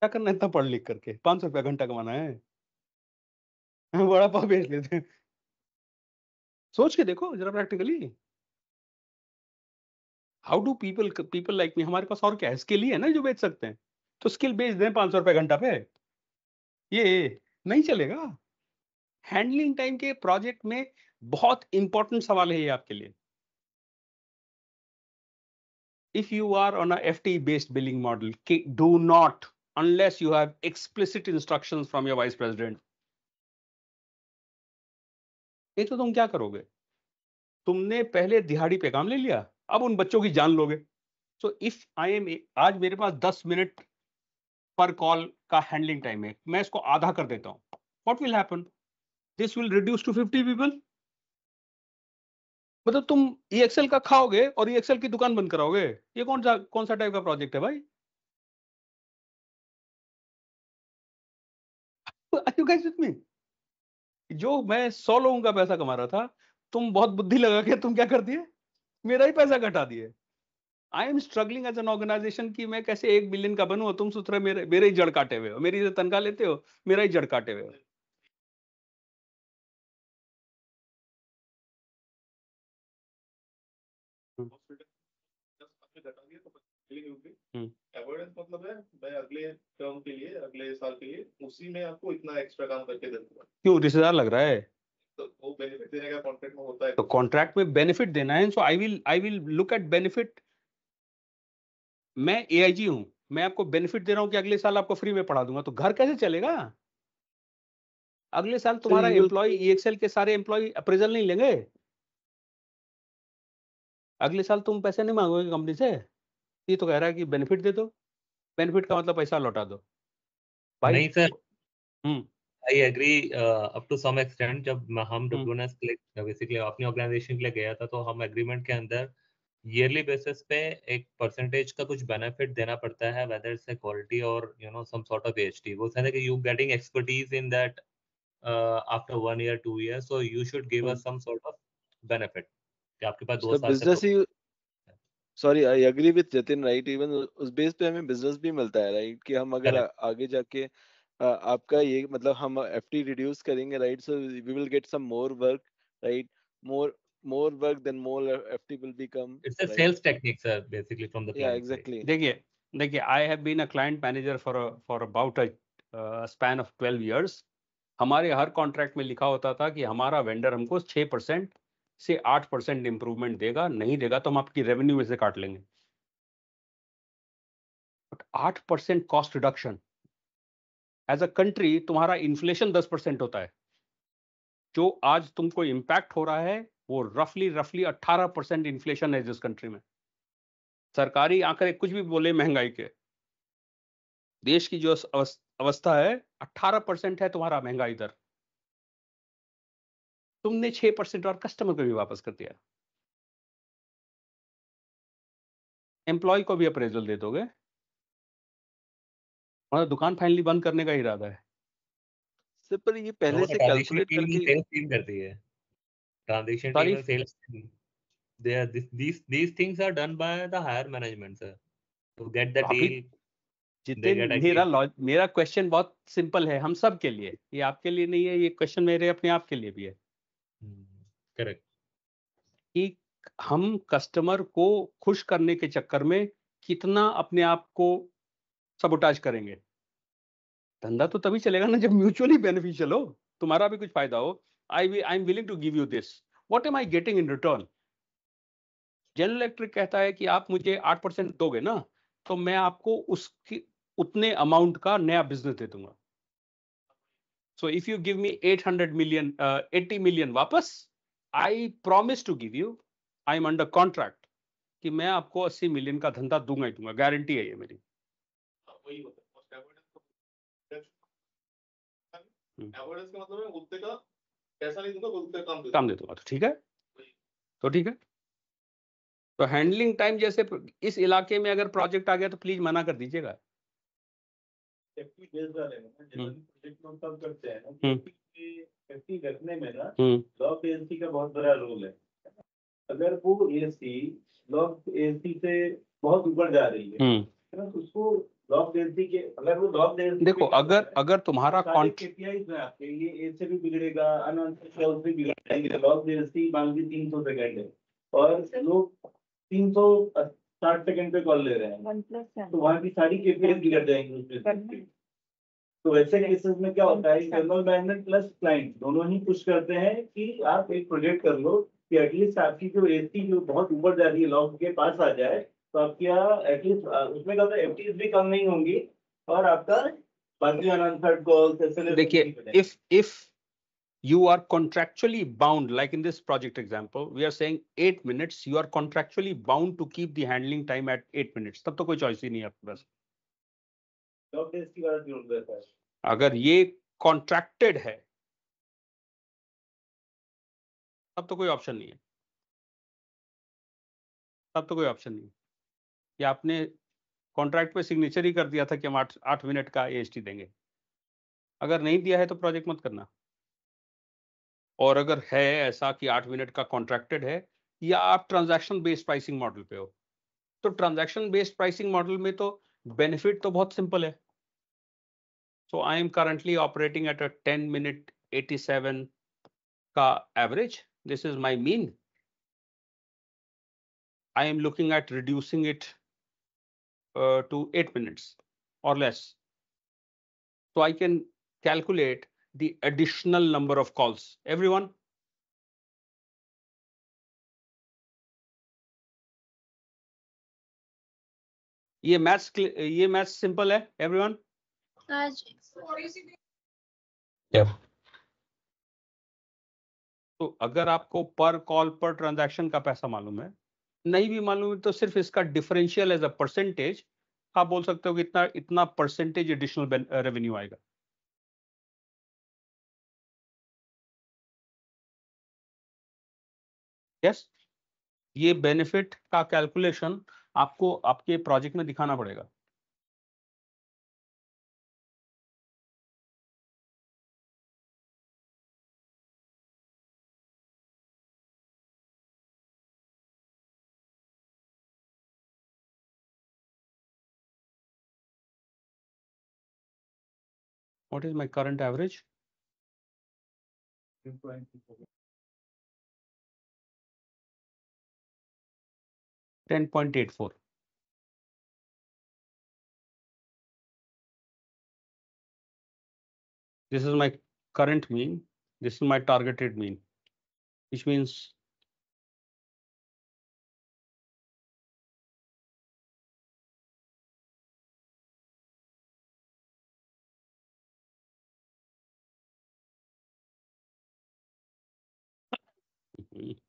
[SPEAKER 1] क्या करना इतना पढ़ लिख करके पांच सौ रुपया घंटा कमाना है बड़ा पाव बेच लेते हैं सोच के देखो जरा practically how do people people like me हमारे पास और क्या है स्किल ही है ना जो बेच सकते हैं तो स्किल बेच दें पांच सौ रुपये घंटा पे ये नहीं चलेगा हैंडलिंग टाइम के प्रोजेक्ट में बहुत इंपॉर्टेंट सवाल है ये आपके लिए if you are on F T based billing model do not unless you have explicit instruction from your vice president ये तो तुम क्या करोगे तुमने पहले दिहाड़ी पे काम ले लिया अब उन बच्चों की जान लोगे सो इफ आई एम आज मेरे पास दस मिनट पर कॉल का हैंडलिंग टाइम है मैं इसको आधा कर देता हूं what will happen this will reduce to fifty people मतलब तुम ई e एक्सएल का खाओगे और ई e एक्सएल की दुकान बंद कराओगे ये कौन सा कौन सा टाइप का प्रोजेक्ट है भाई मी जो मैं सौ लोगों का पैसा कमा रहा था तुम बहुत बुद्धि लगा के तुम क्या कर दिए मेरा ही पैसा घटा दिए I am struggling as an organisation की मैं कैसे एक बिलियन का
[SPEAKER 2] बनू तुम सुथरे मेरे मेरे ही जड़ काटे हुए हो मेरी तनखा लेते हो मेरा ही जड़ काटे हुए हो हम्म। तो हम्म। मतलब
[SPEAKER 4] मैं अगले साल आपको
[SPEAKER 1] बेनिफिट तो तो दे रहा हूँ कि अगले साल आपको फ्री में पढ़ा दूंगा तो घर कैसे चलेगा अगले साल तुम्हारा एम्प्लॉय के सारे एम्प्लॉय अप्रेजल नहीं लेंगे अगले साल तुम पैसे नहीं मांगोगे कंपनी से ये तो कह रहा है कि बेनिफिट दे दो
[SPEAKER 3] बेनिफिट का मतलब पैसा लौटा दो
[SPEAKER 1] भाई नहीं sir
[SPEAKER 2] hmm
[SPEAKER 3] I agree up to some extent जब हम डब्ल्यूएनएस हम्म। के लिए बेसिकली अपनी ऑर्गेनाइजेशन के लिए गया था तो हम एग्रीमेंट के अंदर ईयरली बेसिस पे एक परसेंटेज का कुछ बेनिफिट देना पड़ता है वेदर इट्स क्वालिटी और you know some sort of HT वो सेड कि you getting expertise in that after one year two year so you should give us some sort of benefit आपके पास दो साल बिजनेस तो
[SPEAKER 4] ही sorry I agree with Jatin right even उस base पे हमें बिजनेस भी मिलता है राइट right? कि हम अगर Correct. आगे जाके आ, आपका ये मतलब हम एफटी रिड्यूस करेंगे right so we will get some more work right more more work then more FT will become it's a right? sales
[SPEAKER 1] technique sir basically from the yeah exactly देखिए देखिए I have been a client manager for for about a span of 12 years हमारे हर contract में लिखा होता था कि हमारा वेंडर हमको 6 परसेंट से आठ परसेंट इंप्रूवमेंट देगा नहीं देगा तो हम आपकी रेवेन्यू में से काट लेंगे बट आठ percent cost reduction as a country तुम्हारा इन्फ्लेशन दस परसेंट होता है जो आज तुमको इंपैक्ट हो रहा है वो रफली रफली अट्ठारह परसेंट इन्फ्लेशन है जिस कंट्री में सरकारी आंकड़े कुछ भी बोले महंगाई के देश की जो अवस्था है अट्ठारह परसेंट है तुम्हारा महंगाई दर
[SPEAKER 2] तुमने छह परसेंट और कस्टमर को भी वापस कर दिया एम्प्लॉय को भी अप्रेजल दे दोगे हमारा
[SPEAKER 1] मतलब दुकान फाइनली बंद करने का इरादा है
[SPEAKER 2] सर पर ये पहले से
[SPEAKER 1] कैलकुलेट करके सेल्स टीम करती है
[SPEAKER 3] ट्रांजैक्शन टीम और sales they are this these things are done by the higher management sir to get the deal
[SPEAKER 1] मेरा मेरा क्वेश्चन बहुत सिंपल है हम सब के लिए
[SPEAKER 3] ये आपके लिए नहीं है ये
[SPEAKER 1] क्वेश्चन मेरे अपने आप के लिए भी है करेक्ट कि हम कस्टमर को खुश करने के चक्कर में कितना अपने आप को सबोटाज करेंगे धंधा तो तभी चलेगा ना जब म्यूचुअली बेनिफिशियल हो तुम्हारा भी कुछ फायदा हो I I am willing to give you this what am I getting in return General Electric कहता है कि आप मुझे आठ परसेंट दोगे ना तो मैं आपको उसकी उतने अमाउंट का नया बिजनेस दे दूंगा So if you give me 800 million, uh, 80 million wapas I promise to give you, I am under contract कि मैं आपको 80 मिलियन का धंधा दूंगा ही दूंगा गारंटी है ये मेरी काम दे दूंगा तो ठीक है तो ठीक है तो हैंडलिंग टाइम जैसे इस इलाके में अगर प्रोजेक्ट आ गया तो प्लीज मना कर दीजिएगा
[SPEAKER 4] फैक्ट्री
[SPEAKER 2] हम्म।
[SPEAKER 1] हम्म। रखने में ना लॉक हम्म। एएससी का बहुत बड़ा रोल है अगर वो से बहुत ऊपर जा रही है तो उसको के, अगर वो देखो अगर अगर तुम्हारा में आपके ये भी बिगड़ेगा तीन सौ और लोग साठ सेकंड पे कॉल ले रहे
[SPEAKER 4] हैं तो
[SPEAKER 1] वहाँ की सारी केपीएस क्लियर जाएंगे उसमें तो वैसे केसेस में क्या होता है इंटरनल मैनेजर प्लस क्लाइंट दोनों ही पुश करते हैं कि आप एक प्रोजेक्ट कर लो कि एटलीस्ट आपकी जो एज की जो बहुत ऊपर जा रही है लॉग के पास आ जाए तो आप क्या एटलीस्ट उसमें क्या होता है एफ भी कम नहीं होंगी
[SPEAKER 4] और आपका बाकी अनआंसर्ड कॉल्स देखिए if
[SPEAKER 1] if you are contractually bound, like in this project example, we are saying 8 minutes, you are contractually bound to keep the handling time at 8 minutes. tab to koi choice hi nahi hai aapke paas
[SPEAKER 2] job ही नहीं है आपके hai agar ye contracted hai tab to koi option nahi hai तब तो कोई option नहीं है या आपने कॉन्ट्रैक्ट पे सिग्नेचर ही कर दिया
[SPEAKER 1] था कि हम आठ आठ मिनट का एएसटी देंगे अगर नहीं दिया है तो प्रोजेक्ट मत करना और अगर है ऐसा कि आठ मिनट का कॉन्ट्रैक्टेड है या आप ट्रांजैक्शन बेस्ड प्राइसिंग मॉडल पे हो तो ट्रांजैक्शन बेस्ड प्राइसिंग मॉडल में तो बेनिफिट तो बहुत सिंपल है so I am currently operating at a ten minute eighty seven का average this is my mean I am looking at reducing it to eight minutes और less so I can calculate the additional
[SPEAKER 2] number of calls. Everyone? ये maths ये maths simple
[SPEAKER 1] है everyone तो अगर आपको पर call पर ट्रांजैक्शन का पैसा मालूम है नहीं भी मालूम है तो सिर्फ इसका डिफरेंशियल एज अ परसेंटेज आप बोल सकते हो कि इतना
[SPEAKER 2] इतना परसेंटेज एडिशनल रेवेन्यू आएगा यस ये बेनिफिट का कैलकुलेशन आपको आपके प्रोजेक्ट में दिखाना पड़ेगा what is my current average 2.24 10.84. This is my current mean. This is my targeted mean, which means Mm-hmm.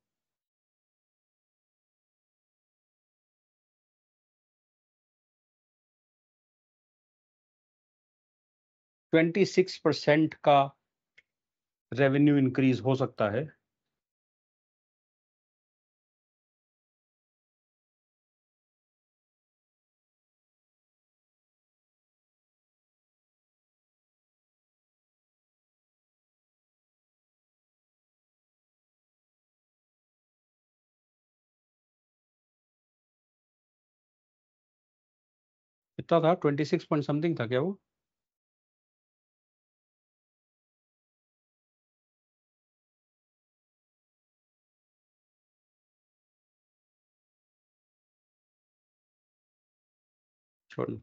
[SPEAKER 2] 26 percent का रेवेन्यू इंक्रीज हो सकता है था ट्वेंटी सिक्स पॉइंट समथिंग था क्या वो schon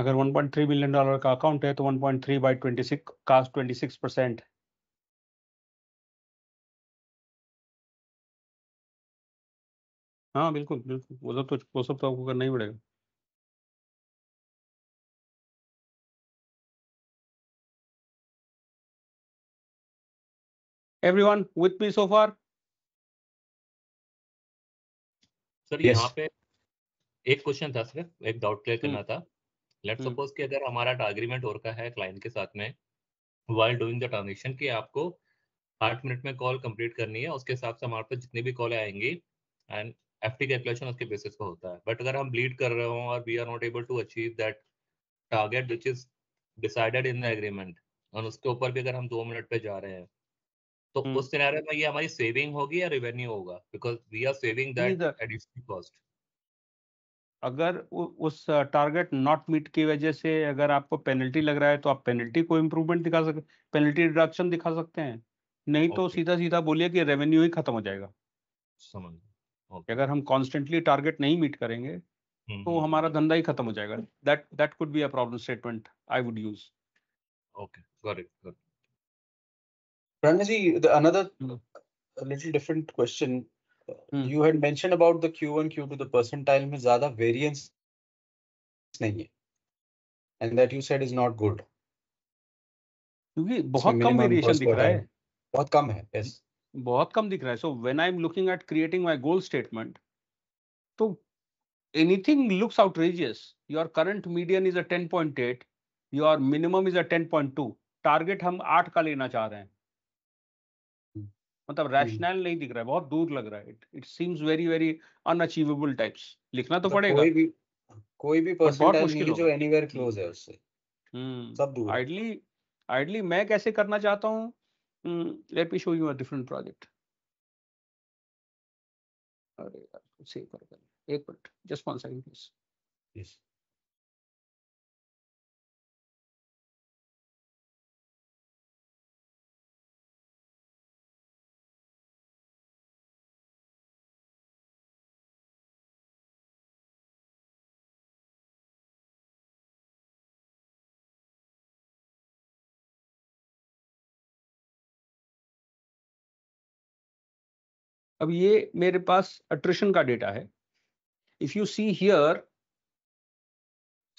[SPEAKER 2] अगर 1.3 मिलियन डॉलर का अकाउंट है तो 1.3 point three by twenty cost twenty percent हाँ बिल्कुल बिल्कुल वो सब तो वो सब तो आपको करना ही पड़ेगा everyone with me so far
[SPEAKER 3] sir यहाँ पे एक क्वेश्चन था सर एक डाउट क्लियर करना हम्म। था लेट सपोज हम्म। कि अगर हमारा अग्रीमेंट और का है क्लाइंट के साथ में वाइल डूइंग द ट्रांजेक्शन कि आपको आठ मिनट में कॉल कंप्लीट करनी है उसके हिसाब से हमारे पास जितने भी कॉल आएंगी एंड एफ टी कैलकुलेशन उसके बेसिस पर होता है बट अगर हम ब्लीड कर रहे हो और we are not able to achieve that target which is decided in the agreement और उसके ऊपर भी अगर हम दो मिनट पे जा रहे हैं तो हम्म। उस सिनेरियो में ये हमारी सेविंग होगी या रेवेन्यू होगा because we are saving that additional cost
[SPEAKER 1] अगर उस टारगेट नॉट मीट की वजह से अगर आपको पेनल्टी लग रहा है तो आप पेनल्टी को इम्प्रूवमेंट दिखा सकते पेनल्टी रिडक्शन दिखा सकते हैं नहीं तो okay. तो सीधा सीधा बोलिए कि रेवेन्यू ही खत्म हो जाएगा समझ okay. अगर हम कॉन्स्टेंटली टारगेट नहीं मीट करेंगे hmm. तो हम्म, हमारा हम्म। धंधा ही खत्म हो जाएगा that that could be a problem statement I would use
[SPEAKER 4] okay got it got जी another a hmm. little different question you had mention about the Q one Q two the percentile में ज्यादा variance
[SPEAKER 1] नहीं है and that you said is not good क्योंकि बहुत कम variation दिख रहा है बहुत कम है यस बहुत कम दिख रहा है so when I am looking at creating my goal statement तो anything looks outrageous your current median is a 10.8 your minimum is a 10.2 target हम 8 का लेना चाह रहे हैं मतलब रैशनल हम्म। नहीं दिख रहा है बहुत दूर लग रहा है it it seems very very unachievable types लिखना तो, मतलब पड़ेगा कोई भी कोई भी परसेंटेज नहीं जो एनीवेयर क्लोज हम्म। है उससे हम्म सब दूर आइडली आइडली मैं कैसे करना चाहता हूं let me show you a different project
[SPEAKER 2] अरे यार सेव कर एक minute just one second please yes अब ये मेरे पास अट्रिशन का डेटा है if you see here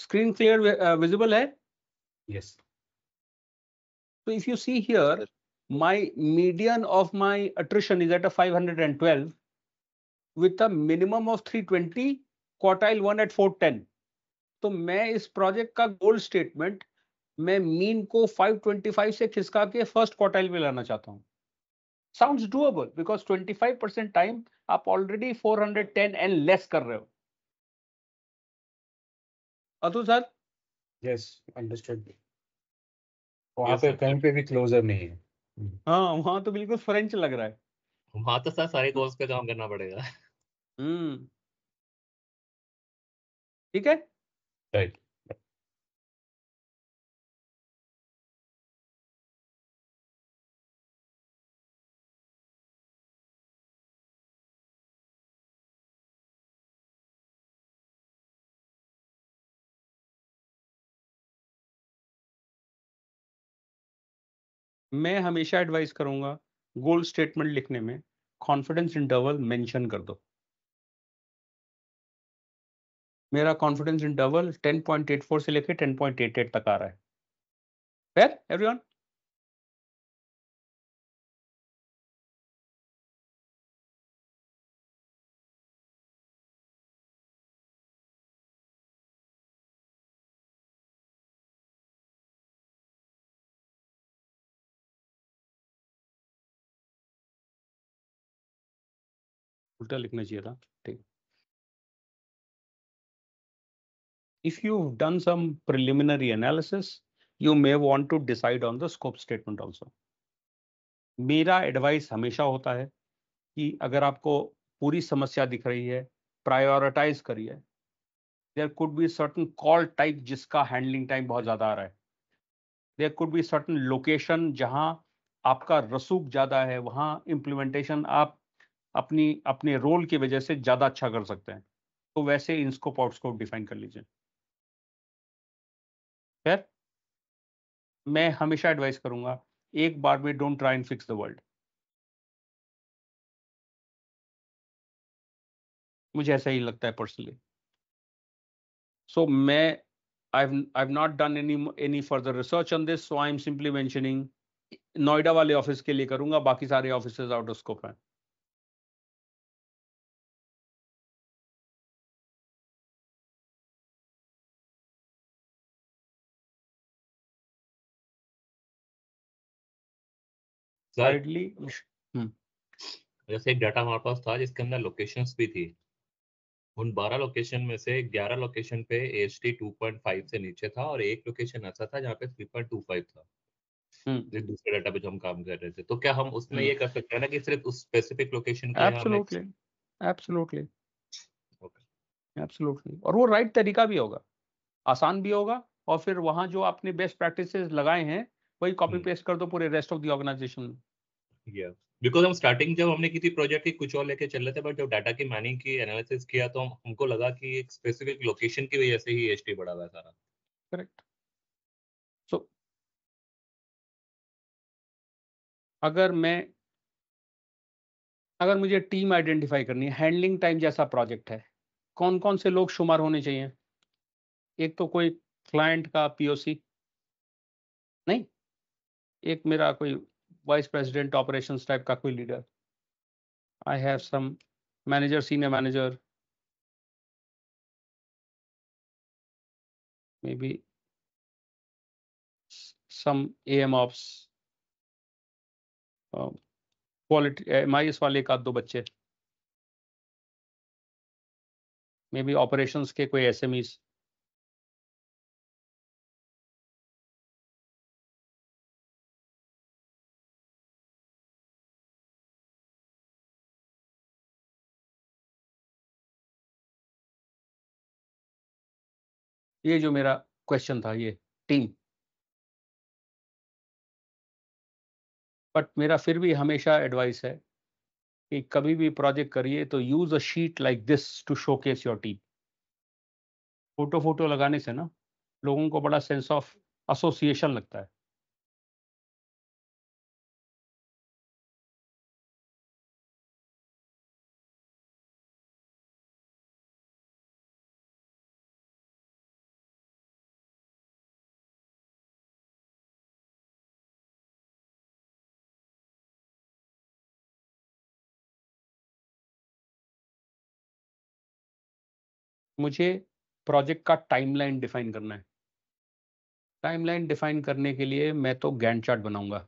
[SPEAKER 1] screen clear visible है यस तो if you see here my median of my attrition is at a 512 with a minimum of 320 quartile one at 410 तो मैं इस प्रोजेक्ट का गोल स्टेटमेंट मैं mean को 525 से खिसका के फर्स्ट क्वार्टाइल में लाना चाहता हूं sound doable because twenty five percent time आप already four hundred ten and less कर रहे हो अतुल सर यस अंडरस्टैंड वहां पे कहीं पे भी क्लोजर नहीं है हाँ वहां तो बिल्कुल फ्रेंच लग रहा है
[SPEAKER 3] वहां तो सर सारे गोल्स पे काम करना पड़ेगा
[SPEAKER 2] हम्म ठीक है राइट मैं हमेशा एडवाइस करूंगा गोल स्टेटमेंट लिखने में
[SPEAKER 1] कॉन्फिडेंस इंटरवल मेंशन कर दो मेरा
[SPEAKER 2] कॉन्फिडेंस इंटरवल 10.84 से लेकर 10.88 तक आ रहा है एवरीवन उल्टा लिखना चाहिए था ठीक
[SPEAKER 1] if you done some preliminary analysis you may want to decide on the scope statement also. मेरा एडवाइस हमेशा होता है कि अगर आपको पूरी समस्या दिख रही है प्रायोरिटाइज करिए there could be certain call type जिसका हैंडलिंग टाइम बहुत ज़्यादा आ रहा है there could be certain location जहां आपका रसूख ज़्यादा है वहां इम्प्लीमेंटेशन आप अपनी अपने रोल की वजह से ज़्यादा अच्छा कर सकते हैं तो वैसे in scope out scope define कर लीजिए फिर मैं हमेशा एडवाइस करूंगा एक बार में don't try and fix the world मुझे ऐसा ही लगता है पर्सनली सो मैं I not done any any further research on this so I am
[SPEAKER 2] simply mentioning Noida वाले ऑफिस के लिए करूंगा बाकी सारे ऑफिस आउट ऑफ स्कोप हैं thirdly hmm.
[SPEAKER 3] जैसे एक डाटा हमारे पास था जिसके अंदर लोकेशंस भी थी उन 12 लोकेशन में से 11 लोकेशन पे एच 2.5 से नीचे था और एक लोकेशन ऐसा था जहाँ पे 3.25 था जिस hmm. दूसरे डाटा पे जो हम काम कर रहे थे तो क्या हम उसमें hmm. ये कर सकते हैं ना कि सिर्फ उस स्पेसिफिक लोकेशन के एब्सोल्युटली
[SPEAKER 1] एब्सोल्युटली एब्सोल्युटली और वो राइट तरीका भी होगा आसान भी होगा और फिर वहाँ जो आपने बेस्ट प्रैक्टिसेस लगाए हैं
[SPEAKER 3] वही कॉपी पेस्ट हम्म। कर दो पूरे रेस्ट ऑफ द ऑर्गेनाइजेशन में बिकॉज हम स्टार्टिंग जब हमने की थी प्रोजेक्ट की कुछ और लेके चल रहे थे बट जब डाटा की माइनिंग की एनालिसिस किया तो हमको लगा कि एक स्पेसिफिक लोकेशन की वजह से ही एसटी बढ़ा हुआ है सारा
[SPEAKER 2] करेक्ट सो अगर मैं
[SPEAKER 1] अगर मुझे टीम आइडेंटिफाई करनी है हैंडलिंग टाइम जैसा प्रोजेक्ट है कौन कौन से लोग शुमार होने चाहिए एक तो कोई क्लाइंट का पीओसी नहीं एक मेरा कोई वाइस प्रेसिडेंट ऑपरेशन टाइप का कोई leader
[SPEAKER 2] I have some manager senior manager maybe some M offs quality M I S वाले एक आध दो बच्चे मे बी ऑपरेशंस के कोई एस एम ईस ये जो मेरा क्वेश्चन था ये टीम बट मेरा फिर भी हमेशा एडवाइस है कि
[SPEAKER 1] कभी भी प्रोजेक्ट करिए तो use a sheet like this to showcase your team
[SPEAKER 2] photo photo लगाने से ना लोगों को बड़ा सेंस ऑफ एसोसिएशन लगता है मुझे प्रोजेक्ट का टाइमलाइन डिफाइन करना है टाइमलाइन डिफाइन करने के लिए मैं तो गैंड चार्ट बनाऊंगा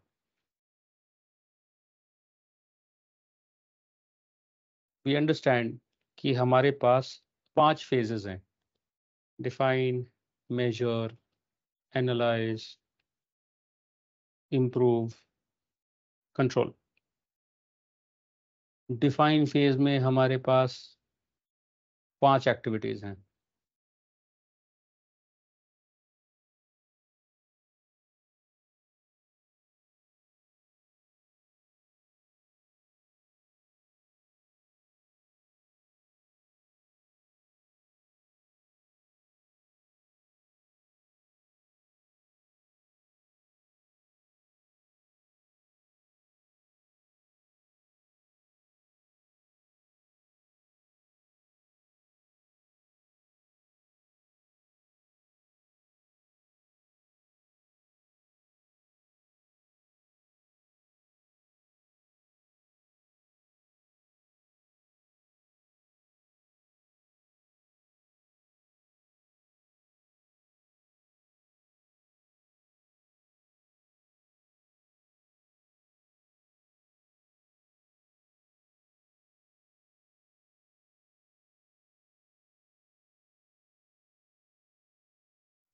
[SPEAKER 2] वी अंडरस्टैंड कि हमारे पास पांच फेजेस हैं define measure analyse improve control define phase में हमारे पास पांच एक्टिविटीज हैं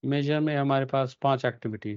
[SPEAKER 2] मेजर में हमारे पास पांच activity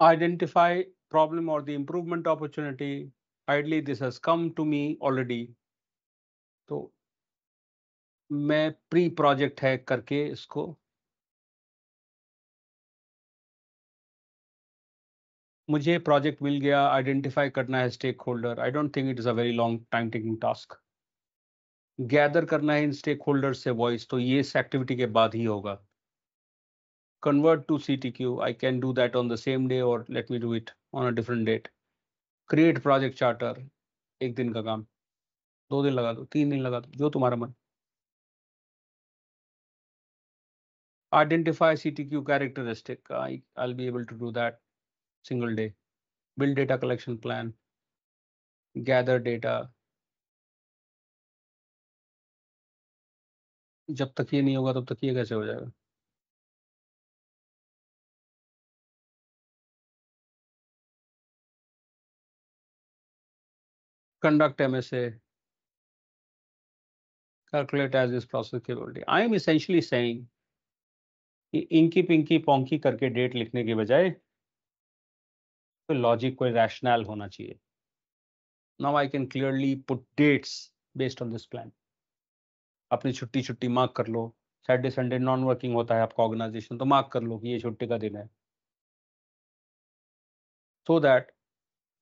[SPEAKER 1] identify problem or the improvement opportunity. Ideally, this has come to me
[SPEAKER 2] already. तो मैं प्री प्रोजेक्ट है करके इसको
[SPEAKER 1] मुझे प्रोजेक्ट मिल गया आइडेंटिफाई करना है stakeholder I don't think it is a very long time taking task gather करना है इन स्टेक होल्डर से वॉइस तो ये इस एक्टिविटी के बाद ही होगा convert to CTQ. I can do that on the same day or let me do it on a different date. Create project charter. एक दिन का काम दो दिन लगा दो तीन दिन लगा दो जो तुम्हारा मन identify CTQ characteristic. I, I'll be able to do that
[SPEAKER 2] single day. Build data collection plan, gather data. जब तक ये नहीं होगा तब तक ये कैसे हो जाएगा conduct MSA, calculate as this process capability. I am essentially
[SPEAKER 1] saying इंकी पिंकी पोंकी करके डेट लिखने के बजाय तो लॉजिक कोई रैशनल होना चाहिए now I can clearly put dates based on this plan अपनी छुट्टी छुट्टी मार्क कर लो सैटरडे संडे नॉन वर्किंग होता है आपका ऑर्गेनाइजेशन तो मार्क कर लो कि ये छुट्टी का दिन है so that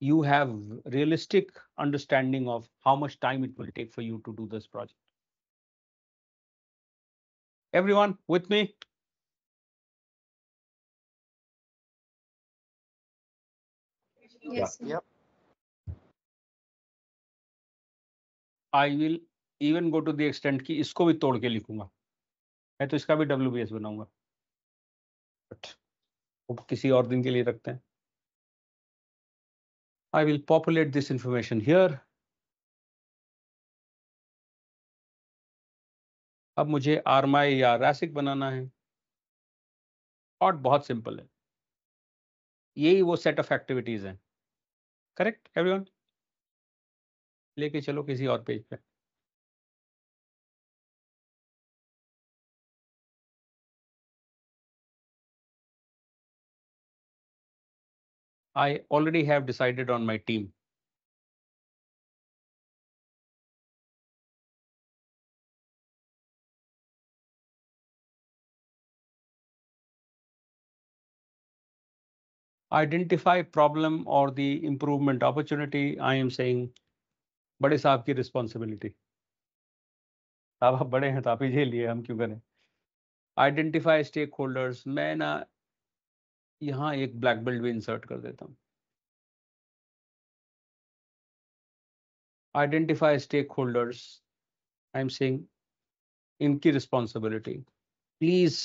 [SPEAKER 1] you have realistic understanding of how
[SPEAKER 2] much time it will take for you to do this project. Everyone with me? Yes. Yeah. Yep.
[SPEAKER 1] I will even go to the extent कि इसको भी तोड़ के लिखूंगा I will इसका भी WBS B S बनाऊंगा बट किसी और दिन के
[SPEAKER 2] I will populate this information here. अब मुझे RMI या रैसिक बनाना है और बहुत सिंपल है यही वो सेट ऑफ एक्टिविटीज हैं करेक्ट एवरीवन लेके चलो किसी और पेज पे I already have decided on my team.
[SPEAKER 1] identify problem or the improvement opportunity, I am saying, "Bade साहब की responsibility. Identify stakeholders. बड़े यहां एक ब्लैक बेल्ट भी इंसर्ट कर देता हूं identify stakeholders I am saying इनकी responsibility please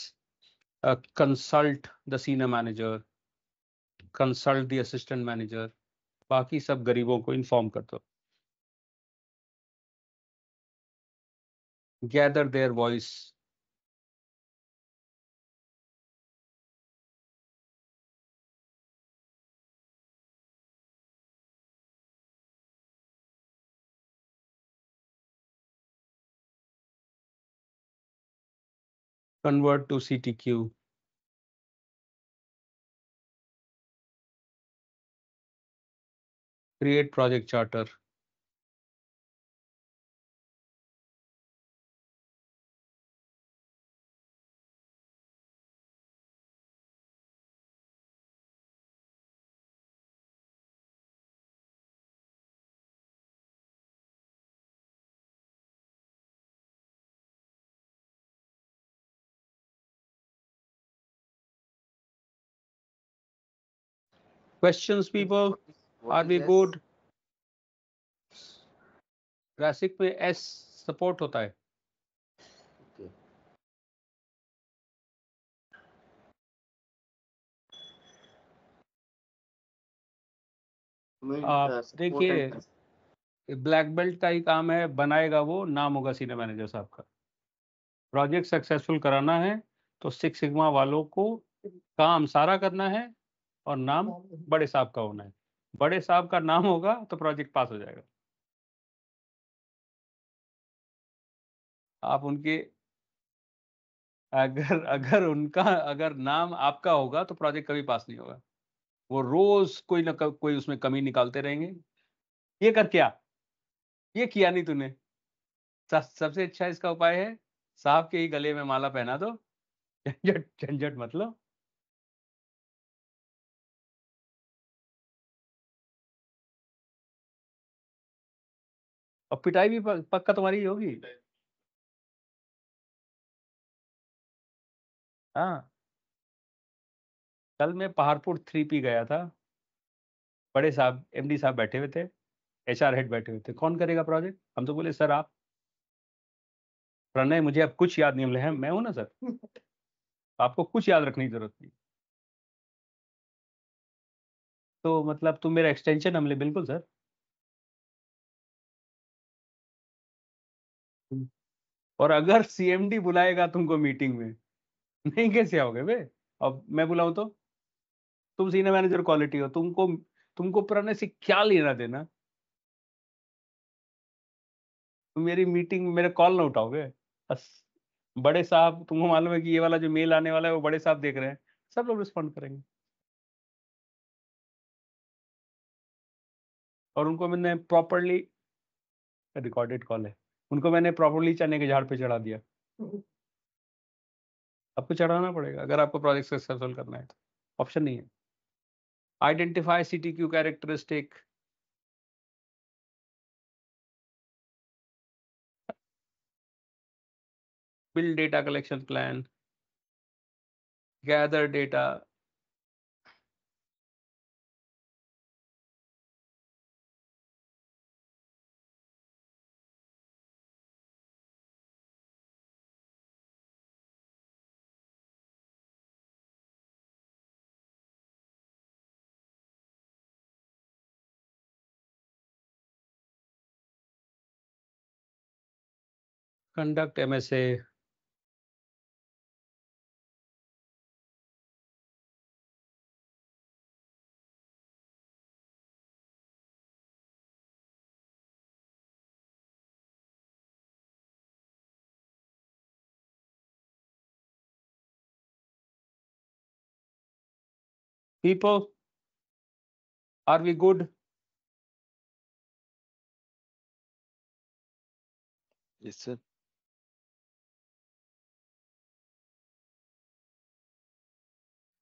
[SPEAKER 1] consult the senior manager consult the assistant manager बाकी सब गरीबों को इन्फॉर्म कर दो
[SPEAKER 2] gather their voice convert to CTQ. Create project charter. Questions people are we good
[SPEAKER 1] S? में S support होता है
[SPEAKER 2] आप uh, देखिए ब्लैक बेल्ट
[SPEAKER 1] का ही काम है बनाएगा वो नाम होगा सीनियर मैनेजर साहब का प्रोजेक्ट सक्सेसफुल कराना है तो सिक्स सिग्मा वालों को काम सारा करना है और नाम हाँ,
[SPEAKER 2] बड़े साहब का होना है बड़े साहब का नाम होगा तो प्रोजेक्ट पास हो जाएगा आप उनके
[SPEAKER 1] अगर अगर उनका अगर नाम आपका होगा तो प्रोजेक्ट कभी पास नहीं होगा वो रोज कोई ना कोई उसमें कमी निकालते रहेंगे ये कर क्या ये किया नहीं तूने सबसे अच्छा इसका उपाय है साहब के ही गले में माला पहना दो
[SPEAKER 2] *laughs* झंझट झंझट मतलब और पिटाई भी पक्का तुम्हारी होगी हाँ कल मैं पहाड़पुर थ्री पी गया था
[SPEAKER 1] बड़े साहब एमडी साहब बैठे हुए थे एचआर हेड बैठे हुए थे कौन करेगा प्रोजेक्ट हम तो बोले सर आप प्रणय मुझे अब कुछ याद नहीं मिले हैं मैं हूं ना सर
[SPEAKER 2] *laughs* आपको कुछ याद रखने की जरूरत नहीं तो मतलब तुम मेरा एक्सटेंशन हमले बिल्कुल सर और अगर सीएमडी बुलाएगा तुमको मीटिंग में
[SPEAKER 1] नहीं कैसे आओगे बे अब मैं बुलाऊ तो तुम सीनियर मैनेजर क्वालिटी हो तुमको तुमको पुराने से क्या लेना देना तुम मेरी मीटिंग में मेरे कॉल ना उठाओगे बड़े साहब तुमको मालूम है कि ये वाला जो मेल आने वाला है वो बड़े साहब देख रहे हैं सब लोग रिस्पॉन्ड करेंगे और उनको मैंने प्रॉपरली रिकॉर्डेड कॉल है उनको मैंने प्रॉपरली चने के झाड़ पे चढ़ा दिया आपको तो चढ़ाना पड़ेगा अगर आपको प्रोजेक्ट सक्सेसफुल करना है तो ऑप्शन नहीं है
[SPEAKER 2] identify CT Q characteristic build data collection plan gather data conduct MSA, people are we good yes sir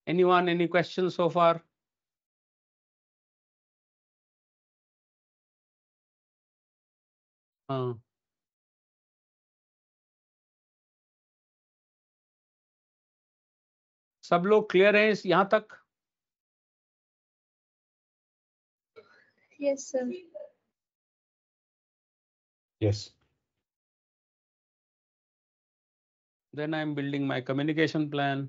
[SPEAKER 2] Anyone, any questions so far? Uh, सब लोग क्लियर हैं इस यहाँ तक yes sir yes then i'm building my communication plan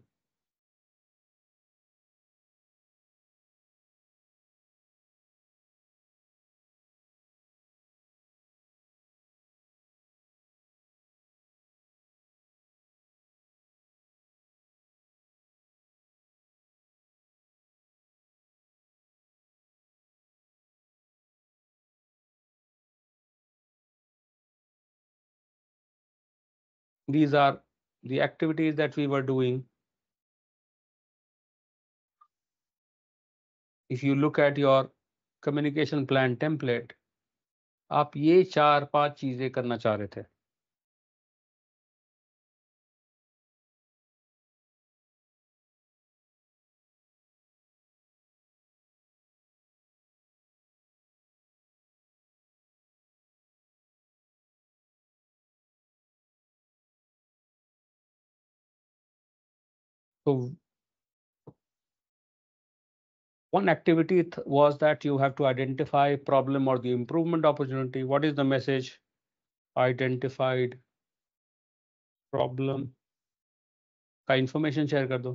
[SPEAKER 2] these are the activities that we were doing.
[SPEAKER 1] If you look at your communication plan template, आप ये चार
[SPEAKER 2] पांच चीजें करना चाह रहे थे So one
[SPEAKER 1] activity th was that you have to identify problem or the improvement opportunity. What is the message? Identified problem
[SPEAKER 2] ka information share kar do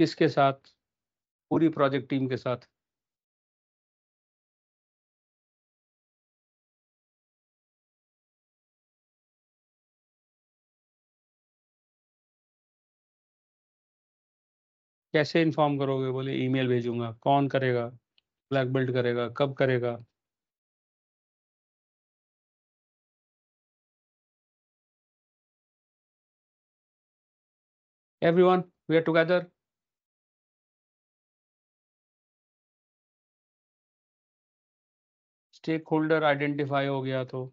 [SPEAKER 2] kiske sath puri project team ke sath कैसे inform करोगे बोले email भेजूंगा कौन करेगा black belt करेगा कब करेगा everyone we are together stakeholder identify हो गया तो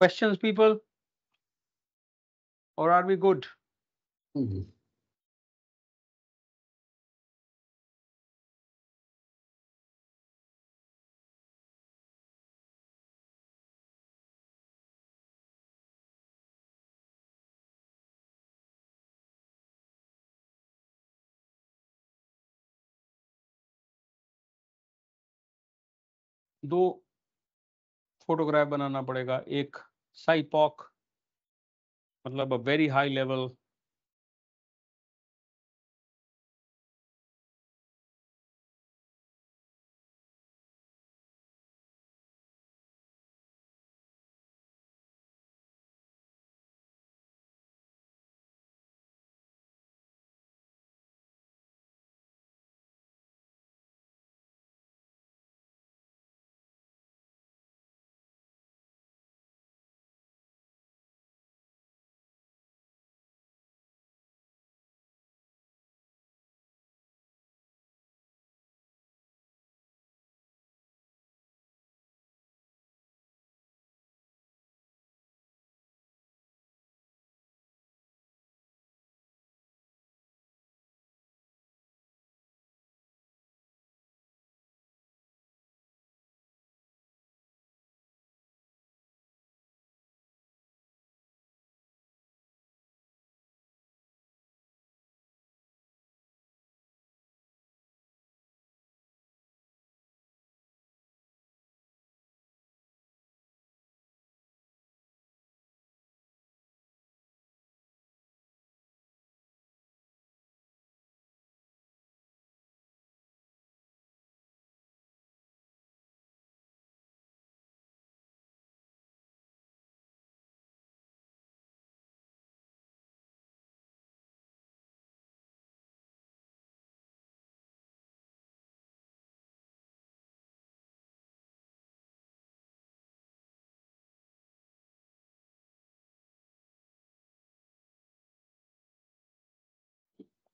[SPEAKER 2] Questions, people? Or are we good? Mm -hmm. दो फोटोग्राफ बनाना पड़ेगा एक SIPOC, मतलब a very high level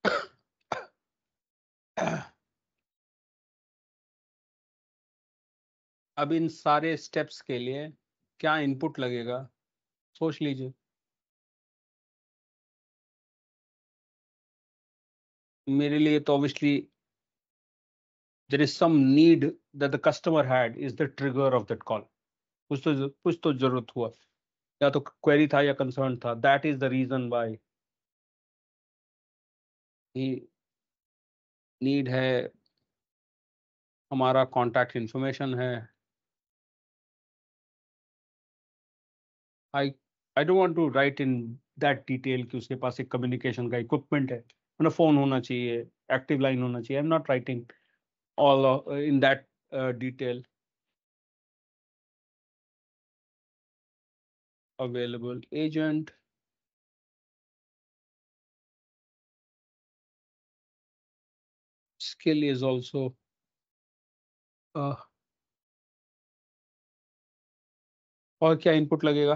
[SPEAKER 2] *coughs* अब इन सारे स्टेप्स के लिए क्या इनपुट लगेगा सोच लीजिए मेरे लिए तो obviously there is some
[SPEAKER 1] need that the customer had is the trigger of that call कुछ तो कुछ तो जरूरत हुआ या तो क्वेरी था या कंसर्न था that is the reason why
[SPEAKER 2] he need है हमारा कांटेक्ट इंफॉर्मेशन है
[SPEAKER 1] I I don't want to write in that detail कि उसके पास एक कम्युनिकेशन का इक्विपमेंट है मतलब फ़ोन होना चाहिए एक्टिव लाइन होना चाहिए I am not writing all in
[SPEAKER 2] that detail available agent skill is also uh, और क्या इनपुट लगेगा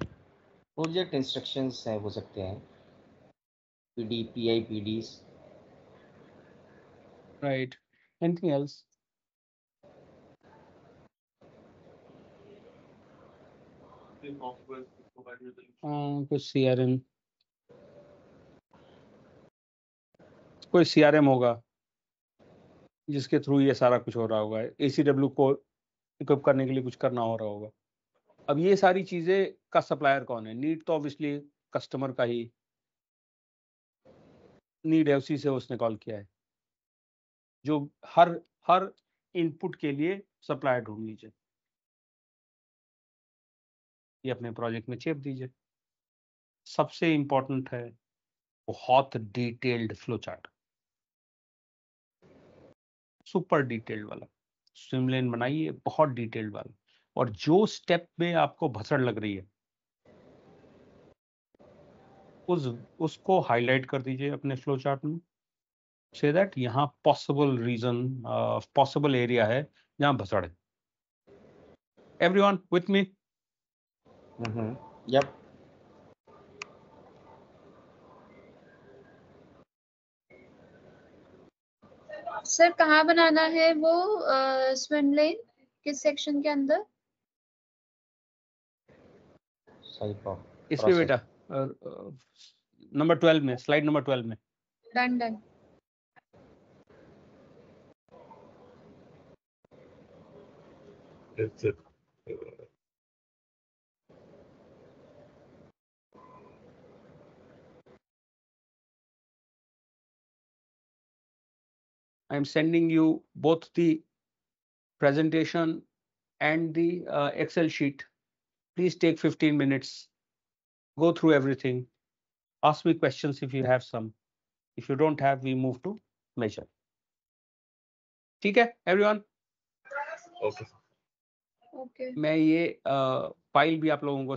[SPEAKER 2] प्रोजेक्ट इंस्ट्रक्शंस है हो सकते हैं PD PI PDs
[SPEAKER 1] right anything else कुछ सी कोई सीआरएम होगा जिसके थ्रू ये सारा कुछ हो रहा होगा डब्ल्यू को इक्विप करने के लिए कुछ करना हो रहा होगा अब ये सारी चीज़ें का सप्लायर कौन है नीड तो ऑब्वियसली कस्टमर का ही नीड है उसी से उसने कॉल किया है जो हर हर इनपुट के लिए सप्लायर ढूंढ लीजिए ये अपने प्रोजेक्ट में चेप दीजिए सबसे इंपॉर्टेंट है बहुत detailed flow chart super detailed वाला स्विम लेन बनाइए बहुत डिटेल्ड वाला और जो स्टेप में आपको भसड़ लग रही है उस उसको हाईलाइट कर दीजिए अपने फ्लो चार्ट में से दैट यहाँ पॉसिबल रीजन पॉसिबल एरिया है जहाँ भसड़ है everyone with me
[SPEAKER 2] yup sir कहाँ बनाना है वो स्विम लेन किस सेक्शन के अंदर
[SPEAKER 1] इसमें बेटा नंबर ट्वेल्व में स्लाइड नंबर ट्वेल्व में
[SPEAKER 2] done done That's I'm sending you both the presentation
[SPEAKER 1] and the uh, Excel sheet. Please take 15 minutes, go through everything, ask me questions if you have some. If you don't have, we move to measure. ठीक है everyone?
[SPEAKER 2] Okay. Okay. मैं ये file uh, भी आप लोगों को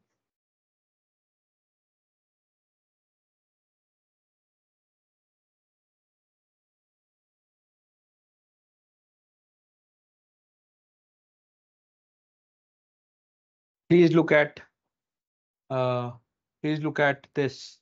[SPEAKER 2] please look at uh, please look at this